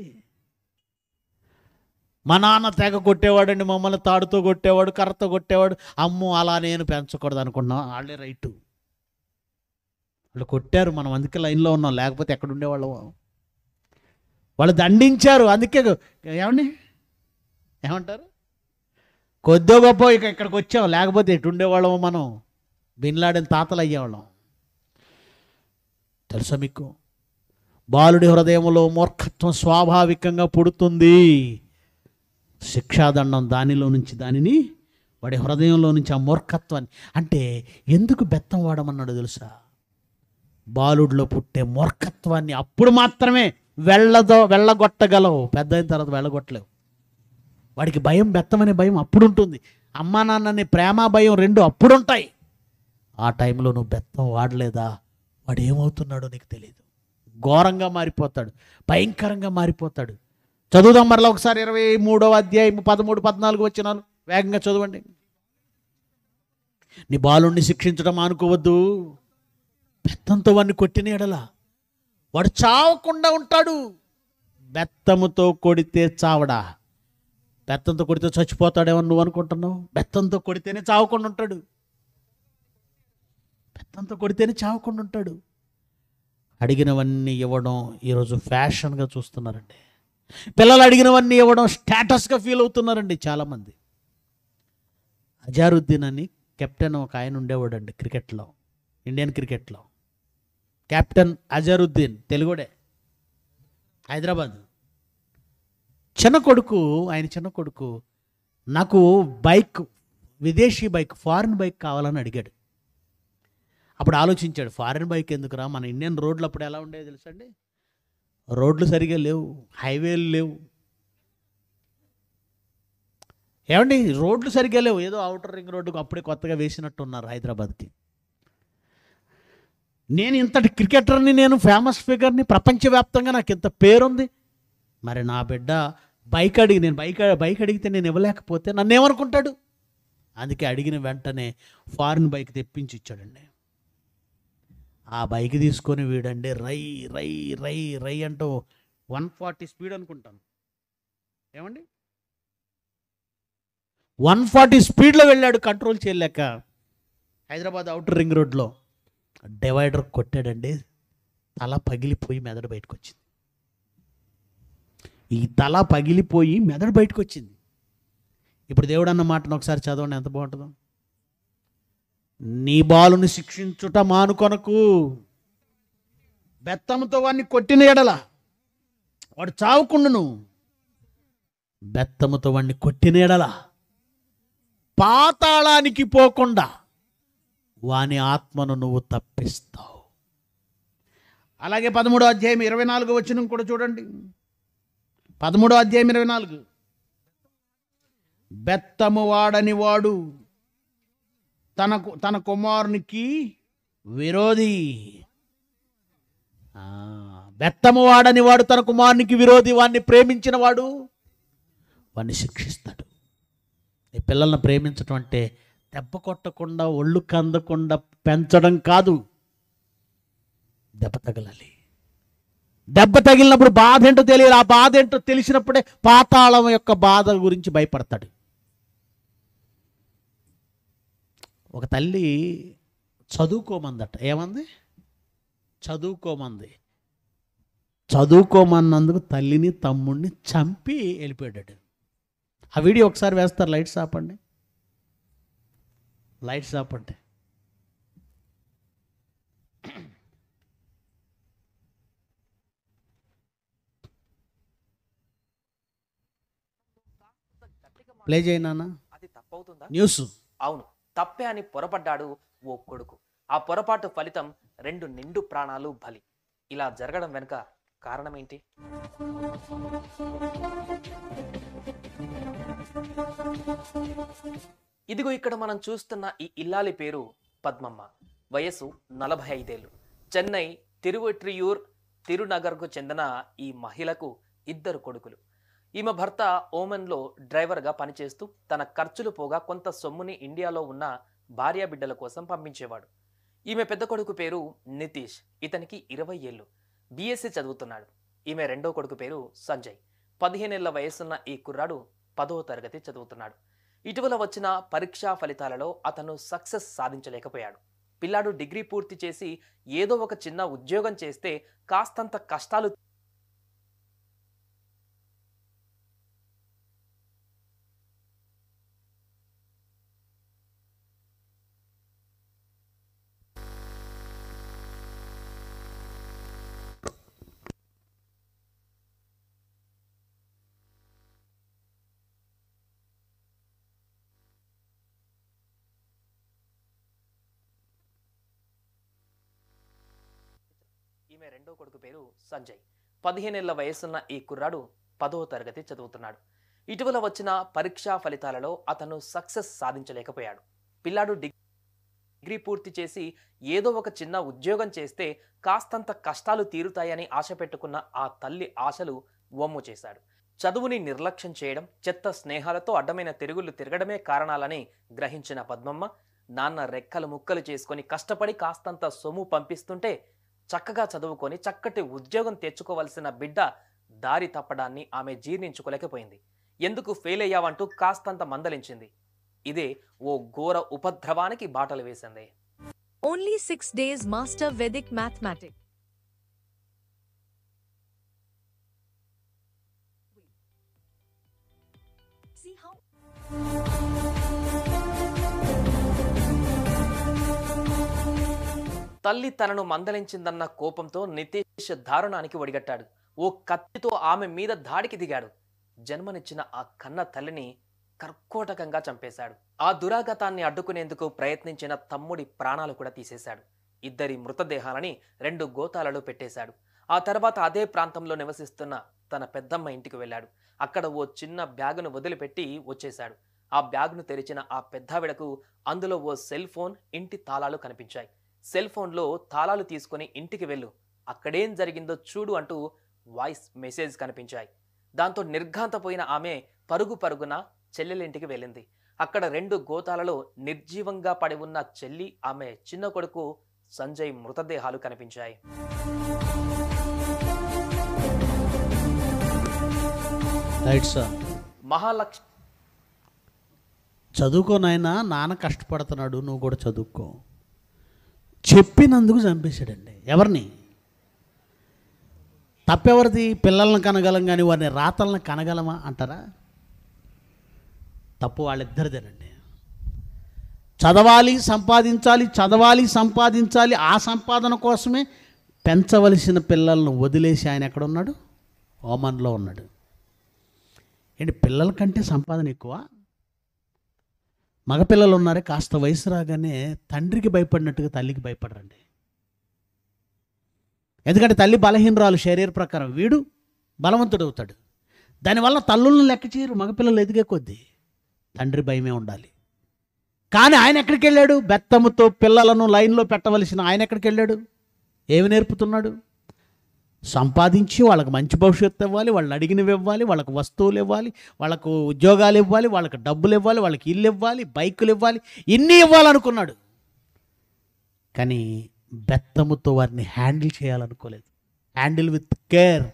మా నాన్న తెగ కొట్టేవాడండి మమ్మల్ని తాడుతో కొట్టేవాడు కర్రతో కొట్టేవాడు అమ్ము అలా నేను పెంచకూడదు అనుకున్నాం వాళ్ళే రైటు వాళ్ళు కొట్టారు మనం అందుకే లైన్లో ఉన్నాం లేకపోతే ఎక్కడ ఉండేవాళ్ళం వాళ్ళు దండించారు అందుకే ఏమండి ఏమంటారు కొద్దో గొప్ప ఇక ఇక్కడికి వచ్చాం లేకపోతే ఎటు ఉండేవాళ్ళము మనం బిన్లాడిన తాతలు అయ్యేవాళ్ళం తెలుసా మీకు బాలుడి హృదయంలో మూర్ఖత్వం స్వాభావికంగా పుడుతుంది శిక్షాదండం దానిలో నుంచి దానిని వాడి హృదయంలో నుంచి ఆ మూర్ఖత్వాన్ని అంటే ఎందుకు బెత్తం వాడమన్నాడు తెలుసా బాలుడిలో పుట్టే మూర్ఖత్వాన్ని అప్పుడు మాత్రమే వెళ్ళదో వెళ్ళగొట్టగలవు పెద్ద అయిన తర్వాత వెళ్ళగొట్టలేవు వాడికి భయం బెత్తమనే భయం అప్పుడు ఉంటుంది అమ్మ నాన్నని ప్రేమ భయం రెండు అప్పుడు ఉంటాయి ఆ టైంలో నువ్వు బెత్తం వాడలేదా వాడు ఏమవుతున్నాడో నీకు తెలియదు ఘోరంగా మారిపోతాడు భయంకరంగా మారిపోతాడు చదువుదాం మరలా ఒకసారి ఇరవై మూడవ అధ్యాయం పదమూడు పద్నాలుగు వచ్చినాలు వేగంగా చదవండి నీ బాలుణ్ణి శిక్షించడం అనుకోవద్దు బెత్తంతో వాడిని కొట్టిన ఎడలా వాడు చావకుండా ఉంటాడు బెత్తముతో కొడితే చావడా బెత్తంతో కొడితే చచ్చిపోతాడేమో నువ్వు అనుకుంటున్నావు బెత్తంతో కొడితేనే చావకుండా ఉంటాడు బెత్తంతో కొడితేనే చావకుండా ఉంటాడు అడిగినవన్నీ ఇవ్వడం ఈరోజు ఫ్యాషన్గా చూస్తున్నారండి పిల్లలు అడిగినవన్నీ ఇవ్వడం స్టేటస్గా ఫీల్ అవుతున్నారండి చాలామంది అజారుద్దీన్ అని కెప్టెన్ ఒక ఆయన ఉండేవాడండి క్రికెట్లో ఇండియన్ క్రికెట్లో కెప్టెన్ అజారుద్దీన్ తెలుగుడే హైదరాబాద్ చిన్న కొడుకు ఆయన చిన్న కొడుకు నాకు బైక్ విదేశీ బైక్ ఫారిన్ బైక్ కావాలని అడిగాడు అప్పుడు ఆలోచించాడు ఫారెన్ బైక్ ఎందుకురా మన ఇండియన్ రోడ్లు అప్పుడు ఎలా ఉండేవి తెలుసండి రోడ్లు సరిగా లేవు హైవేలు లేవు ఏమండి రోడ్లు సరిగ్గా లేవు ఏదో అవుటర్ రింగ్ రోడ్డుకు అప్పుడే కొత్తగా వేసినట్టు ఉన్నారు హైదరాబాద్కి నేను ఇంతటి క్రికెటర్ని నేను ఫేమస్ ఫిగర్ని ప్రపంచవ్యాప్తంగా నాకు ఇంత పేరుంది మరి నా బిడ్డ బైక్ అడిగి నేను బైక్ బైక్ అడిగితే నేను ఇవ్వలేకపోతే నన్ను ఏమనుకుంటాడు అందుకే అడిగిన వెంటనే ఫారిన్ బైక్ తెప్పించి ఇచ్చాడండి ఆ బైక్ తీసుకొని వీడండి రై రై రై రై అంటూ వన్ ఫార్టీ స్పీడ్ అనుకుంటాను ఏమండి వన్ ఫార్టీ స్పీడ్లో వెళ్ళాడు కంట్రోల్ చేయలేక హైదరాబాద్ అవుటర్ రింగ్ రోడ్లో డివైడర్ కొట్టాడండి తల పగిలిపోయి మెదడు బయటకు వచ్చింది ఈ తల పగిలిపోయి మెదడు బయటకు వచ్చింది ఇప్పుడు దేవుడు అన్న మాటను ఒకసారి చదవండి ఎంత బాగుంటుందో నీ బాలుని శిక్షించుట మానుకొనకు బెత్తముతో వాడిని కొట్టిన ఎడల వాడు చావుకుండును బెత్తముతో వాడిని కొట్టిన ఎడల పాతాళానికి పోకుండా వాని ఆత్మను నువ్వు తప్పిస్తావు అలాగే పదమూడో అధ్యాయం ఇరవై నాలుగు వచ్చిన కూడా చూడండి పదమూడో అధ్యాయం ఇరవై నాలుగు బెత్తము వాడని వాడు తనకు తన కుమారునికి విరోధి బెత్తము వాడని వాడు తన కుమారునికి విరోధి వాడిని ప్రేమించిన వాడు వాడిని శిక్షిస్తాడు ఈ పిల్లల్ని ప్రేమించడం అంటే దెబ్బ కొట్టకుండా ఒళ్ళు కందకుండా పెంచడం కాదు దెబ్బ తగలాలి దెబ్బ తగిలినప్పుడు బాధ ఏంటో తెలియాలి ఆ బాధ ఏంటో తెలిసినప్పుడే పాతాళం యొక్క బాధ గురించి భయపడతాడు ఒక తల్లి చదువుకోమందట ఏమంది చదువుకోమంది చదువుకోమన్నందుకు తల్లిని తమ్ముడిని చంపి వెళ్ళిపోయాడు ఆ వీడియో ఒకసారి వేస్తారు లైట్స్ ఆపండి లైట్స్ ఆపండి ప్లే చేయనా న్యూస్ అవును తప్పే అని పొరపడ్డాడు ఓ కొడుకు ఆ పొరపాటు ఫలితం రెండు నిండు ప్రాణాలు బలి ఇలా జరగడం వెనుక కారణమేంటి ఇదిగో ఇక్కడ మనం చూస్తున్న ఈ ఇల్లాలి పేరు పద్మమ్మ వయసు నలభై ఐదేళ్ళు చెన్నై తిరువట్రియూర్ తిరునగర్కు చెందిన ఈ మహిళకు ఇద్దరు కొడుకులు ఈమె భర్త ఓమెన్లో డ్రైవర్గా పనిచేస్తూ తన ఖర్చులు పోగా కొంత సొమ్ముని ఇండియాలో ఉన్న భార్య బిడ్డల కోసం పంపించేవాడు ఈమె పెద్ద కొడుకు పేరు నితీష్ ఇతనికి ఇరవై ఏళ్ళు బీఎస్సీ చదువుతున్నాడు ఈమె రెండో కొడుకు పేరు సంజయ్ పదిహేనేళ్ల వయసున్న ఈ కుర్రాడు పదవ తరగతి చదువుతున్నాడు ఇటీవల వచ్చిన పరీక్షా ఫలితాలలో అతను సక్సెస్ సాధించలేకపోయాడు పిల్లాడు డిగ్రీ పూర్తి చేసి ఏదో ఒక చిన్న ఉద్యోగం చేస్తే కాస్తంత కష్టాలు కొడుకు పేరు సంజయ్ పదిహేనేళ్ల వయసున్న ఈ కుర్రాడు పదో తరగతి చదువుతున్నాడు ఇటీవల వచ్చిన పరీక్షా ఫలితాలలో అతను సక్సెస్ సాధించలేకపోయాడు పిల్లాడు డిగ్రీ పూర్తి చేసి ఏదో ఒక చిన్న ఉద్యోగం చేస్తే కాస్తంత కష్టాలు తీరుతాయని ఆశ పెట్టుకున్న ఆ తల్లి ఆశలు వమ్ము చేశాడు చదువుని నిర్లక్ష్యం చేయడం చెత్త స్నేహాలతో అడ్డమైన తిరుగులు తిరగడమే కారణాలని గ్రహించిన పద్మమ్మ నాన్న రెక్కలు ముక్కలు చేసుకొని కష్టపడి కాస్తంత సొమ్ము పంపిస్తుంటే చక్కగా చదువుకొని చక్కటి ఉద్యోగం తెచ్చుకోవలసిన బిడ్డ దారి తప్పడాన్ని ఆమె జీర్ణించుకోలేకపోయింది ఎందుకు ఫెయిల్ అయ్యావంటూ కాస్తంత మందలించింది ఇదే ఓ ఘోర ఉపద్రవానికి బాటలు వేసింది only six days master vedic mathematic See how తల్లి తనను మందలించిందన్న కోపంతో నితీష్ దారుణానికి ఒడిగట్టాడు ఓ కత్తితో ఆమె మీద దాడికి దిగాడు జన్మనిచ్చిన ఆ కన్న తల్లిని కర్కోటకంగా చంపేశాడు ఆ దురాగతాన్ని అడ్డుకునేందుకు ప్రయత్నించిన తమ్ముడి ప్రాణాలు కూడా తీసేశాడు ఇద్దరి మృతదేహాలని రెండు గోతాలలో పెట్టేశాడు ఆ తర్వాత అదే ప్రాంతంలో నివసిస్తున్న తన పెద్దమ్మ ఇంటికి వెళ్ళాడు అక్కడ ఓ చిన్న బ్యాగును వదిలిపెట్టి వచ్చేశాడు ఆ బ్యాగ్ను తెరిచిన ఆ పెద్దావిడకు అందులో ఓ సెల్ ఫోన్ ఇంటి తాళాలు కనిపించాయి సెల్ ఫోన్లో తాళాలు తీసుకుని ఇంటికి వెళ్ళు అక్కడేం జరిగిందో చూడు అంటూ వాయిస్ మెసేజ్ కనిపించాయి దాంతో నిర్ఘాంతపోయిన ఆమె పరుగు పరుగున చెల్లెలింటికి వెళ్ళింది అక్కడ రెండు గోతాలలో నిర్జీవంగా పడి ఉన్న చెల్లి ఆమె చిన్న కొడుకు సంజయ్ మృతదేహాలు కనిపించాయి మహాలక్ష్మి చదువుకోనైనా నాన్న కష్టపడుతున్నాడు నువ్వు కూడా చదువుకో చెప్పినందుకు చంపేశాడండి ఎవరిని తప్పెవరిది పిల్లలను కనగలం కానీ వారిని రాతలను కనగలమా అంటారా తప్పు వాళ్ళిద్దరిదేనండి చదవాలి సంపాదించాలి చదవాలి సంపాదించాలి ఆ సంపాదన కోసమే పెంచవలసిన పిల్లలను వదిలేసి ఆయన ఎక్కడున్నాడు ఓమన్లో ఉన్నాడు ఏంటి పిల్లల కంటే సంపాదన ఎక్కువ మగపిల్లలు ఉన్నారే కాస్త వయసు రాగానే తండ్రికి భయపడినట్టుగా తల్లికి భయపడరండి ఎందుకంటే తల్లి బలహీనరాలు శరీర ప్రకారం వీడు బలవంతుడు అవుతాడు దానివల్ల తల్లులను లెక్క చేయరు మగపిల్లలు ఎదిగే కొద్దీ తండ్రి భయమే ఉండాలి కానీ ఆయన ఎక్కడికి వెళ్ళాడు బెత్తముతో పిల్లలను లైన్లో పెట్టవలసిన ఆయన ఎక్కడికి వెళ్ళాడు ఏమి నేర్పుతున్నాడు సంపాదించి వాళ్ళకి మంచి భవిష్యత్తు ఇవ్వాలి వాళ్ళని అడిగినవి ఇవ్వాలి వాళ్ళకి వస్తువులు ఇవ్వాలి వాళ్ళకు ఉద్యోగాలు ఇవ్వాలి వాళ్ళకి డబ్బులు ఇవ్వాలి వాళ్ళకి ఇల్లు ఇవ్వాలి బైకులు ఇవ్వాలి ఇన్ని ఇవ్వాలనుకున్నాడు కానీ బెత్తముతో వారిని హ్యాండిల్ చేయాలనుకోలేదు హ్యాండిల్ విత్ కేర్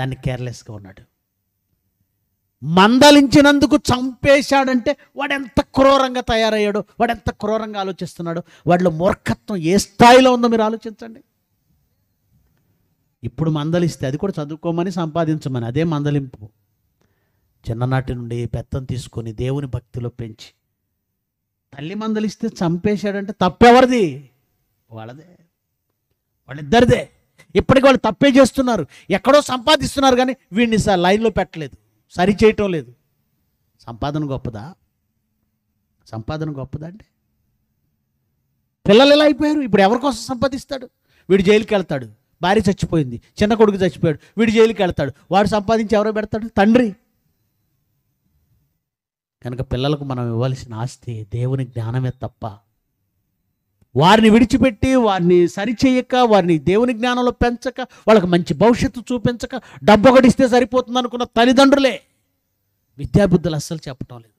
దాన్ని కేర్లెస్గా ఉన్నాడు మందలించినందుకు చంపేశాడంటే వాడు ఎంత క్రూరంగా తయారయ్యాడో వాడు ఎంత క్రూరంగా ఆలోచిస్తున్నాడో వాడిలో మూర్ఖత్వం ఏ స్థాయిలో ఉందో మీరు ఆలోచించండి ఇప్పుడు మందలిస్తే అది కూడా చదువుకోమని సంపాదించమని అదే మందలింపు చిన్ననాటి నుండి పెత్తం తీసుకొని దేవుని భక్తిలో పెంచి తల్లి మందలిస్తే చంపేశాడంటే తప్పెవరిది వాళ్ళదే వాళ్ళిద్దరిదే ఇప్పటికి వాళ్ళు తప్పే చేస్తున్నారు ఎక్కడో సంపాదిస్తున్నారు కానీ వీడిని సార్ లైన్లో పెట్టలేదు సరి చేయటం లేదు సంపాదన గొప్పదా సంపాదన గొప్పదా అంటే పిల్లలు ఎలా అయిపోయారు ఇప్పుడు ఎవరి కోసం సంపాదిస్తాడు వీడు జైలుకి వెళ్తాడు భార్య చచ్చిపోయింది చిన్న కొడుకు చచ్చిపోయాడు వీడు జైలుకి వెళ్తాడు వాడు సంపాదించి ఎవరో పెడతాడు తండ్రి కనుక పిల్లలకు మనం ఇవ్వాల్సిన ఆస్తి దేవుని జ్ఞానమే తప్ప వారిని విడిచిపెట్టి వారిని సరిచేయక వారిని దేవుని జ్ఞానంలో పెంచక వాళ్ళకి మంచి భవిష్యత్తు చూపించక డబ్బు ఒకటి ఇస్తే సరిపోతుంది అనుకున్న తల్లిదండ్రులే విద్యాబుద్ధులు అస్సలు చెప్పటం లేదు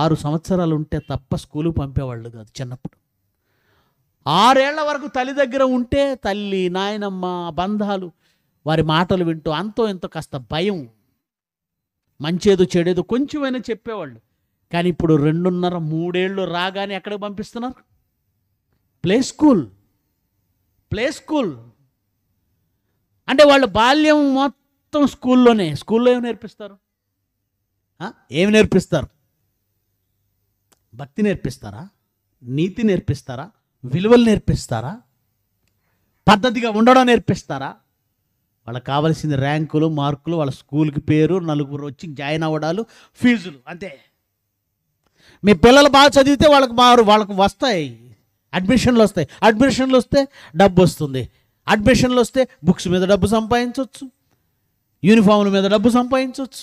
ఆరు సంవత్సరాలు ఉంటే తప్ప స్కూలు పంపేవాళ్ళు కాదు చిన్నప్పుడు ఆరేళ్ల వరకు తల్లి దగ్గర ఉంటే తల్లి నాయనమ్మ బంధాలు వారి మాటలు వింటూ అంతో ఎంతో కాస్త భయం మంచేదో చెడేదో కొంచెమైనా చెప్పేవాళ్ళు కానీ ఇప్పుడు రెండున్నర మూడేళ్ళు రాగానే ఎక్కడికి పంపిస్తున్నారు ప్లే స్కూల్ ప్లే స్కూల్ అంటే వాళ్ళు బాల్యం మొత్తం స్కూల్లోనే స్కూల్లో ఏమి నేర్పిస్తారు ఏమి నేర్పిస్తారు భక్తి నేర్పిస్తారా నీతి నేర్పిస్తారా విలువలు నేర్పిస్తారా పద్ధతిగా ఉండడం నేర్పిస్తారా వాళ్ళకి కావాల్సిన ర్యాంకులు మార్కులు వాళ్ళ స్కూల్కి పేరు నలుగురు వచ్చి జాయిన్ అవ్వడాలు ఫీజులు అంతే మీ పిల్లలు బాగా చదివితే వాళ్ళకి మారు వాళ్ళకు వస్తాయి అడ్మిషన్లు వస్తాయి అడ్మిషన్లు వస్తే డబ్బు వస్తుంది అడ్మిషన్లు వస్తే బుక్స్ మీద డబ్బు సంపాదించవచ్చు యూనిఫామ్ల మీద డబ్బు సంపాదించవచ్చు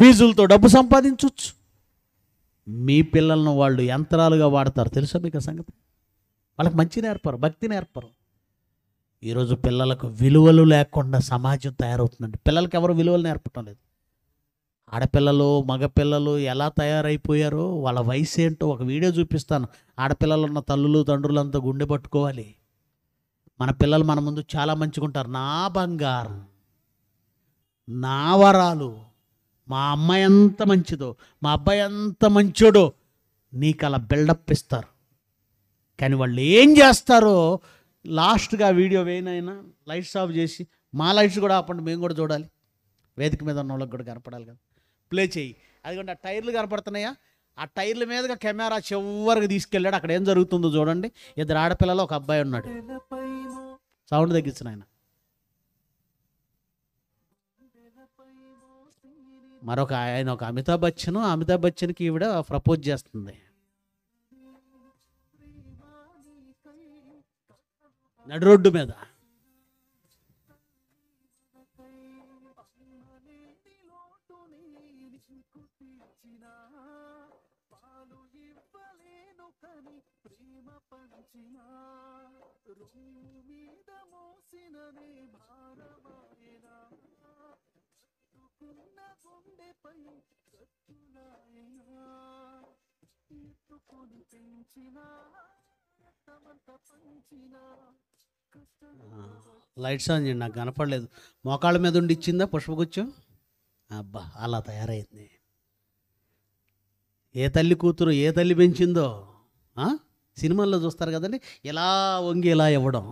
ఫీజులతో డబ్బు సంపాదించవచ్చు మీ పిల్లలను వాళ్ళు యంత్రాలుగా వాడతారు తెలుసా మీకు సంగతి వాళ్ళకి మంచి నేర్పరు భక్తి నేర్పరు ఈరోజు పిల్లలకు విలువలు లేకుండా సమాజం తయారవుతుందండి పిల్లలకి ఎవరు విలువలు నేర్పటం లేదు ఆడపిల్లలు మగపిల్లలు ఎలా తయారైపోయారో వాళ్ళ వయసు ఏంటో ఒక వీడియో చూపిస్తాను ఆడపిల్లలు ఉన్న తల్లులు తండ్రులంతా గుండె పట్టుకోవాలి మన పిల్లలు మన ముందు చాలా ఉంటారు నా బంగారం నా వరాలు మా అమ్మాయి ఎంత మంచిదో మా అబ్బాయి ఎంత మంచోడో నీకు అలా బిల్డప్ ఇస్తారు కానీ వాళ్ళు ఏం చేస్తారో లాస్ట్గా వీడియో వేయనైనా లైట్స్ ఆఫ్ చేసి మా లైట్స్ కూడా ఆపండి మేము కూడా చూడాలి వేదిక మీద ఉన్న వాళ్ళకి కూడా కనపడాలి కదా ప్లే చేయి అదిగోండి ఆ టైర్లు కనపడుతున్నాయా ఆ టైర్ల మీదగా కెమెరా చివరికి తీసుకెళ్ళాడు అక్కడ ఏం జరుగుతుందో చూడండి ఇద్దరు ఆడపిల్లలు ఒక అబ్బాయి ఉన్నాడు సౌండ్ తగ్గించిన ఆయన మరొక ఆయన ఒక అమితాబ్ బచ్చను అమితాబ్ బచ్చన్కి ఈవిడ ప్రపోజ్ చేస్తుంది నడి రోడ్డు మీద పెంచిన రక్తమంత పంచిన లైట్స్ ఆన్ చేయండి నాకు కనపడలేదు మోకాళ్ళ మీద ఉండి ఇచ్చిందా పుష్పగుచ్చు అబ్బా అలా తయారైంది ఏ తల్లి కూతురు ఏ తల్లి పెంచిందో సినిమాల్లో చూస్తారు కదండి ఇలా వంగి ఇలా ఇవ్వడం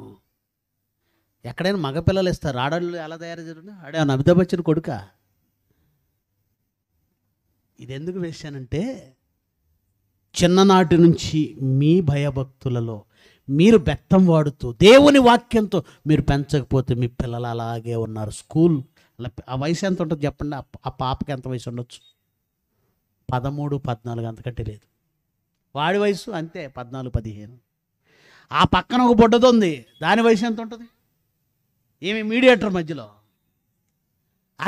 ఎక్కడైనా మగపిల్లలు ఇస్తారు ఆడళ్ళు ఎలా తయారు చేయడం ఆడే అమితాబ్ బచ్చన్ కొడుక ఇది ఎందుకు వేశానంటే చిన్ననాటి నుంచి మీ భయభక్తులలో మీరు బెత్తం వాడుతూ దేవుని వాక్యంతో మీరు పెంచకపోతే మీ పిల్లలు అలాగే ఉన్నారు స్కూల్ ఆ వయసు ఎంత ఉంటుంది చెప్పండి ఆ పాపకి ఎంత వయసు ఉండొచ్చు పదమూడు పద్నాలుగు అంతకంటే లేదు వాడి వయసు అంతే పద్నాలుగు పదిహేను ఆ పక్కన ఒక బొడ్డది ఉంది దాని వయసు ఎంత ఉంటుంది ఏమి మీడియేటర్ మధ్యలో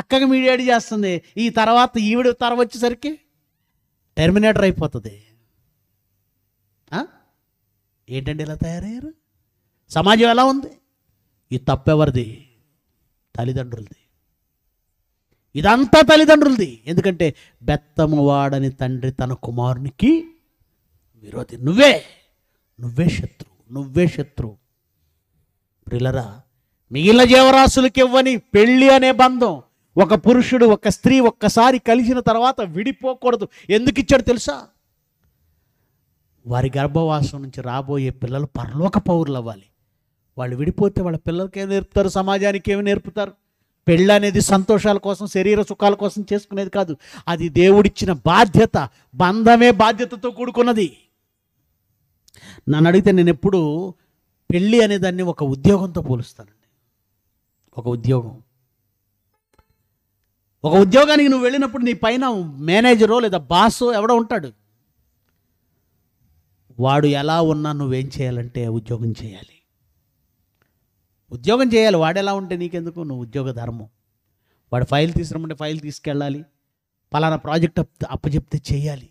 అక్కకి మీడియేట్ చేస్తుంది ఈ తర్వాత ఈవిడ తర వచ్చేసరికి టెర్మినేటర్ అయిపోతుంది ఏంటండి ఇలా తయారయ్యారు సమాజం ఎలా ఉంది ఈ తప్పెవరిది తల్లిదండ్రులది ఇదంతా తల్లిదండ్రులది ఎందుకంటే బెత్తము వాడని తండ్రి తన కుమారునికి విరోధి నువ్వే నువ్వే శత్రువు నువ్వే శత్రువు ప్రిలరా మిగిలిన జీవరాశులకి ఇవ్వని పెళ్ళి అనే బంధం ఒక పురుషుడు ఒక స్త్రీ ఒక్కసారి కలిసిన తర్వాత విడిపోకూడదు ఎందుకు ఇచ్చాడు తెలుసా వారి గర్భవాసం నుంచి రాబోయే పిల్లలు పరలోక పౌరులు అవ్వాలి వాళ్ళు విడిపోతే వాళ్ళ పిల్లలకి ఏం నేర్పుతారు సమాజానికి ఏమి నేర్పుతారు పెళ్ళి అనేది సంతోషాల కోసం శరీర సుఖాల కోసం చేసుకునేది కాదు అది దేవుడిచ్చిన బాధ్యత బంధమే బాధ్యతతో కూడుకున్నది నన్ను అడిగితే నేను ఎప్పుడు పెళ్ళి అనేదాన్ని ఒక ఉద్యోగంతో పోలుస్తానండి ఒక ఉద్యోగం ఒక ఉద్యోగానికి నువ్వు వెళ్ళినప్పుడు నీ పైన మేనేజరో లేదా బాసో ఎవడో ఉంటాడు వాడు ఎలా ఉన్నా నువ్వేం చేయాలంటే ఉద్యోగం చేయాలి ఉద్యోగం చేయాలి వాడు ఎలా ఉంటే నీకెందుకు నువ్వు ఉద్యోగ ధర్మం వాడు ఫైల్ తీసుకురమ్మంటే ఫైల్ తీసుకెళ్ళాలి పలానా ప్రాజెక్ట్ అప్పచెప్తే చేయాలి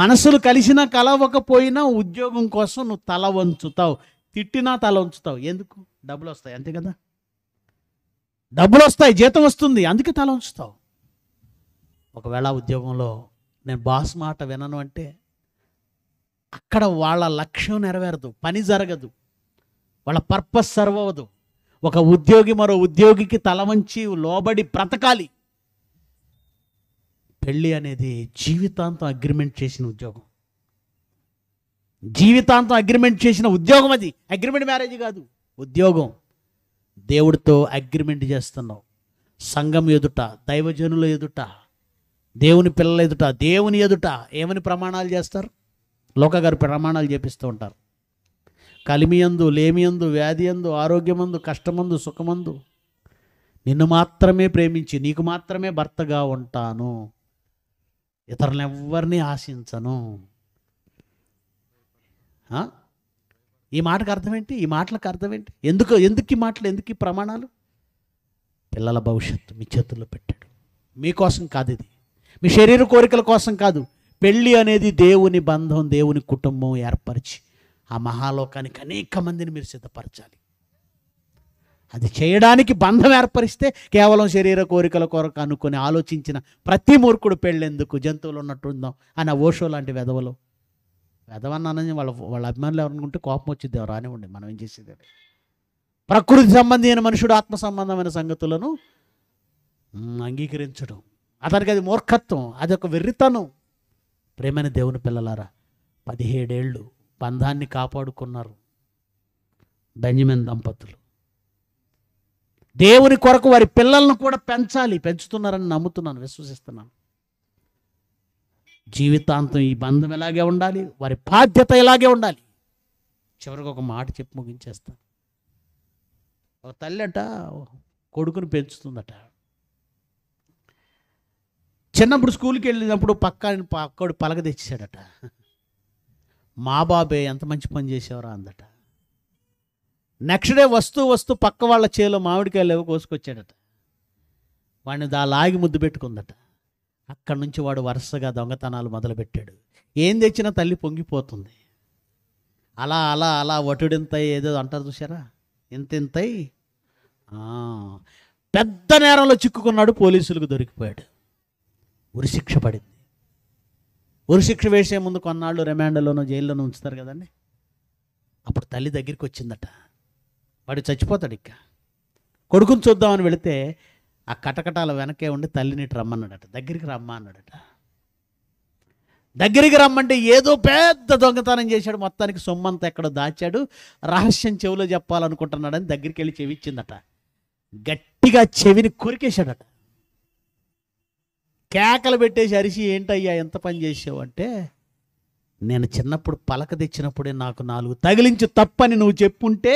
మనసులు కలిసినా కలవకపోయినా ఉద్యోగం కోసం నువ్వు తల వంచుతావు తిట్టినా తల వంచుతావు ఎందుకు డబ్బులు వస్తాయి అంతే కదా డబ్బులు వస్తాయి జీతం వస్తుంది అందుకే తల ఉంచుతావు ఒకవేళ ఉద్యోగంలో నేను బాస్ మాట వినను అంటే అక్కడ వాళ్ళ లక్ష్యం నెరవేరదు పని జరగదు వాళ్ళ పర్పస్ సర్వ్ అవ్వదు ఒక ఉద్యోగి మరో ఉద్యోగికి తల వంచి లోబడి బ్రతకాలి పెళ్ళి అనేది జీవితాంతం అగ్రిమెంట్ చేసిన ఉద్యోగం జీవితాంతం అగ్రిమెంట్ చేసిన ఉద్యోగం అది అగ్రిమెంట్ మ్యారేజ్ కాదు ఉద్యోగం దేవుడితో అగ్రిమెంట్ చేస్తున్నావు సంఘం ఎదుట దైవజనుల ఎదుట దేవుని పిల్లల ఎదుట దేవుని ఎదుట ఏమని ప్రమాణాలు చేస్తారు లోక గారు ప్రమాణాలు చేపిస్తూ ఉంటారు కలిమియందు లేమియందు వ్యాధియందు ఆరోగ్యమందు కష్టమందు సుఖమందు నిన్ను మాత్రమే ప్రేమించి నీకు మాత్రమే భర్తగా ఉంటాను ఇతరులెవ్వరిని ఆశించను ఈ మాటకు అర్థమేంటి ఈ మాటలకు అర్థమేంటి ఎందుకు ఎందుకు ఈ మాటలు ఎందుకు ఈ ప్రమాణాలు పిల్లల భవిష్యత్తు మీ చేతుల్లో పెట్టాడు మీకోసం కాదు ఇది మీ శరీర కోరికల కోసం కాదు పెళ్ళి అనేది దేవుని బంధం దేవుని కుటుంబం ఏర్పరిచి ఆ మహాలోకానికి అనేక మందిని మీరు సిద్ధపరచాలి అది చేయడానికి బంధం ఏర్పరిస్తే కేవలం శరీర కోరికల కొరకు అనుకుని ఆలోచించిన ప్రతి మూర్ఖుడు పెళ్ళెందుకు జంతువులు ఉన్నట్టుందాం అని ఓషో లాంటి వెధవలు వెధవన్నానని వాళ్ళ వాళ్ళ అభిమానులు ఎవరనుకుంటే కోపం వచ్చింది ఎవరు రానివ్వండి మనం ఏం చేసేది ప్రకృతి సంబంధమైన మనుషుడు ఆత్మ సంబంధమైన సంగతులను అంగీకరించడం అతనికి అది మూర్ఖత్వం అదొక వెర్రితనం ప్రేమైన దేవుని పిల్లలారా పదిహేడేళ్ళు బంధాన్ని కాపాడుకున్నారు బెంజమిన్ దంపతులు దేవుని కొరకు వారి పిల్లలను కూడా పెంచాలి పెంచుతున్నారని నమ్ముతున్నాను విశ్వసిస్తున్నాను జీవితాంతం ఈ బంధం ఇలాగే ఉండాలి వారి బాధ్యత ఇలాగే ఉండాలి చివరికి ఒక మాట చెప్పి ముగించేస్తాను ఒక తల్లి అట కొడుకుని పెంచుతుందట చిన్నప్పుడు స్కూల్కి వెళ్ళినప్పుడు పక్క పక్కడు పలక తెచ్చాడట మా బాబే ఎంత మంచి పని చేసేవరా అందట నెక్స్ట్ డే వస్తూ వస్తూ పక్క వాళ్ళ చేలో మామిడికాయలు ఏవో కోసుకొచ్చాడట వాడిని దా లాగి ముద్దు పెట్టుకుందట అక్కడి నుంచి వాడు వరుసగా దొంగతనాలు మొదలుపెట్టాడు ఏం తెచ్చినా తల్లి పొంగిపోతుంది అలా అలా అలా వటుడింత ఏదో అంటారు చూసారా ఇంత ఇంతై పెద్ద నేరంలో చిక్కుకున్నాడు పోలీసులకు దొరికిపోయాడు ఉరిశిక్ష పడింది ఉరిశిక్ష వేసే ముందు కొన్నాళ్ళు రిమాండ్లోనో జైల్లోనూ ఉంచుతారు కదండి అప్పుడు తల్లి దగ్గరికి వచ్చిందట వాడు చచ్చిపోతాడు ఇక్కడ కొడుకుని చూద్దామని వెళితే ఆ కటకటాల వెనకే ఉండి తల్లిని రమ్మన్నాడట దగ్గరికి రమ్మా అన్నాడట దగ్గరికి రమ్మంటే ఏదో పెద్ద దొంగతనం చేశాడు మొత్తానికి సొమ్మంతా ఎక్కడో దాచాడు రహస్యం చెవిలో చెప్పాలనుకుంటున్నాడని దగ్గరికి వెళ్ళి చెవిచ్చిందట గట్టిగా చెవిని కొరికేశాడట కేకలు పెట్టేసి అరిసి ఏంటయ్యా ఎంత పని చేసావంటే నేను చిన్నప్పుడు పలక తెచ్చినప్పుడే నాకు నాలుగు తగిలించి తప్పని నువ్వు చెప్పుంటే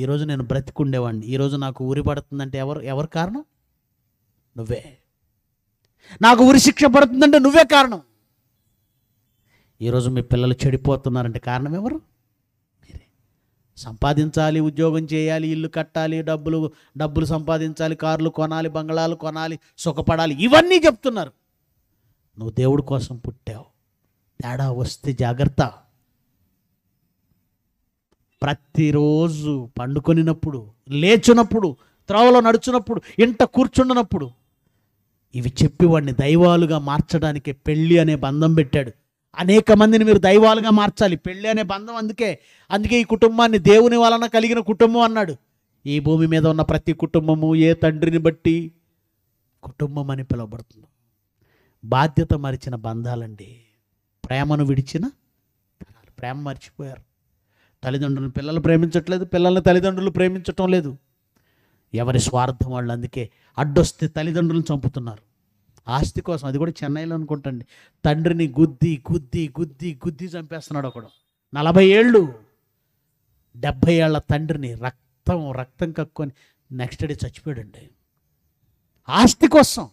ఈరోజు నేను బ్రతికుండేవాడిని ఈరోజు నాకు ఉరి పడుతుందంటే ఎవరు ఎవరు కారణం నువ్వే నాకు ఉరి శిక్ష పడుతుందంటే నువ్వే కారణం ఈరోజు మీ పిల్లలు చెడిపోతున్నారంటే కారణం ఎవరు సంపాదించాలి ఉద్యోగం చేయాలి ఇల్లు కట్టాలి డబ్బులు డబ్బులు సంపాదించాలి కార్లు కొనాలి బంగళాలు కొనాలి సుఖపడాలి ఇవన్నీ చెప్తున్నారు నువ్వు దేవుడి కోసం పుట్టావు తేడా వస్తే జాగ్రత్త ప్రతిరోజు పండుకొనినప్పుడు లేచినప్పుడు త్రోవలో నడుచున్నప్పుడు ఇంట కూర్చుండినప్పుడు ఇవి చెప్పి వాడిని దైవాలుగా మార్చడానికి పెళ్ళి అనే బంధం పెట్టాడు అనేక మందిని మీరు దైవాలుగా మార్చాలి పెళ్ళి అనే బంధం అందుకే అందుకే ఈ కుటుంబాన్ని దేవుని వలన కలిగిన కుటుంబం అన్నాడు ఈ భూమి మీద ఉన్న ప్రతి కుటుంబము ఏ తండ్రిని బట్టి కుటుంబం అని పిలువబడుతుంది బాధ్యత మరిచిన బంధాలండి ప్రేమను విడిచిన ప్రేమ మర్చిపోయారు తల్లిదండ్రులను పిల్లలు ప్రేమించట్లేదు పిల్లల్ని తల్లిదండ్రులు ప్రేమించటం లేదు ఎవరి స్వార్థం వాళ్ళు అందుకే అడ్డొస్తే తల్లిదండ్రులను చంపుతున్నారు ఆస్తి కోసం అది కూడా చెన్నైలో అనుకుంటండి తండ్రిని గుద్ది గుద్ది గుద్ది గుద్ది చంపేస్తున్నాడు ఒకడు నలభై ఏళ్ళు డెబ్భై ఏళ్ళ తండ్రిని రక్తం రక్తం కక్కుని నెక్స్ట్ డే చచ్చిపోయాడండి ఆస్తి కోసం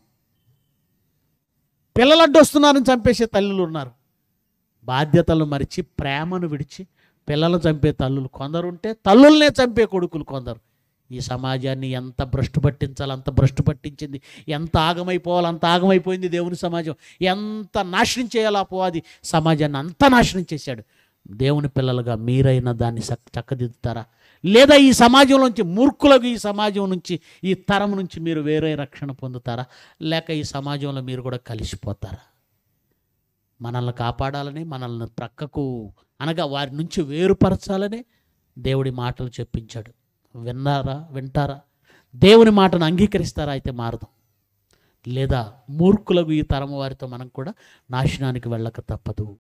పిల్లలు అడ్డొస్తున్నారని చంపేసే తల్లులు ఉన్నారు బాధ్యతలు మరిచి ప్రేమను విడిచి పిల్లలు చంపే తల్లులు కొందరు ఉంటే తల్లుల్నే చంపే కొడుకులు కొందరు ఈ సమాజాన్ని ఎంత భ్రష్టు పట్టించాలి అంత భ్రష్టు పట్టించింది ఎంత ఆగమైపోవాలి అంత ఆగమైపోయింది దేవుని సమాజం ఎంత నాశనం చేయాలో అపోవాది సమాజాన్ని అంత నాశనం చేశాడు దేవుని పిల్లలుగా మీరైనా దాన్ని చక్కదిద్దుతారా లేదా ఈ సమాజం నుంచి మూర్ఖులకు ఈ సమాజం నుంచి ఈ తరం నుంచి మీరు వేరే రక్షణ పొందుతారా లేక ఈ సమాజంలో మీరు కూడా కలిసిపోతారా మనల్ని కాపాడాలని మనల్ని ప్రక్కకు అనగా వారి నుంచి వేరుపరచాలని దేవుడి మాటలు చెప్పించాడు విన్నారా వింటారా దేవుని మాటను అంగీకరిస్తారా అయితే మారదాం లేదా మూర్ఖులకు ఈ తరం వారితో మనం కూడా నాశనానికి వెళ్ళక తప్పదు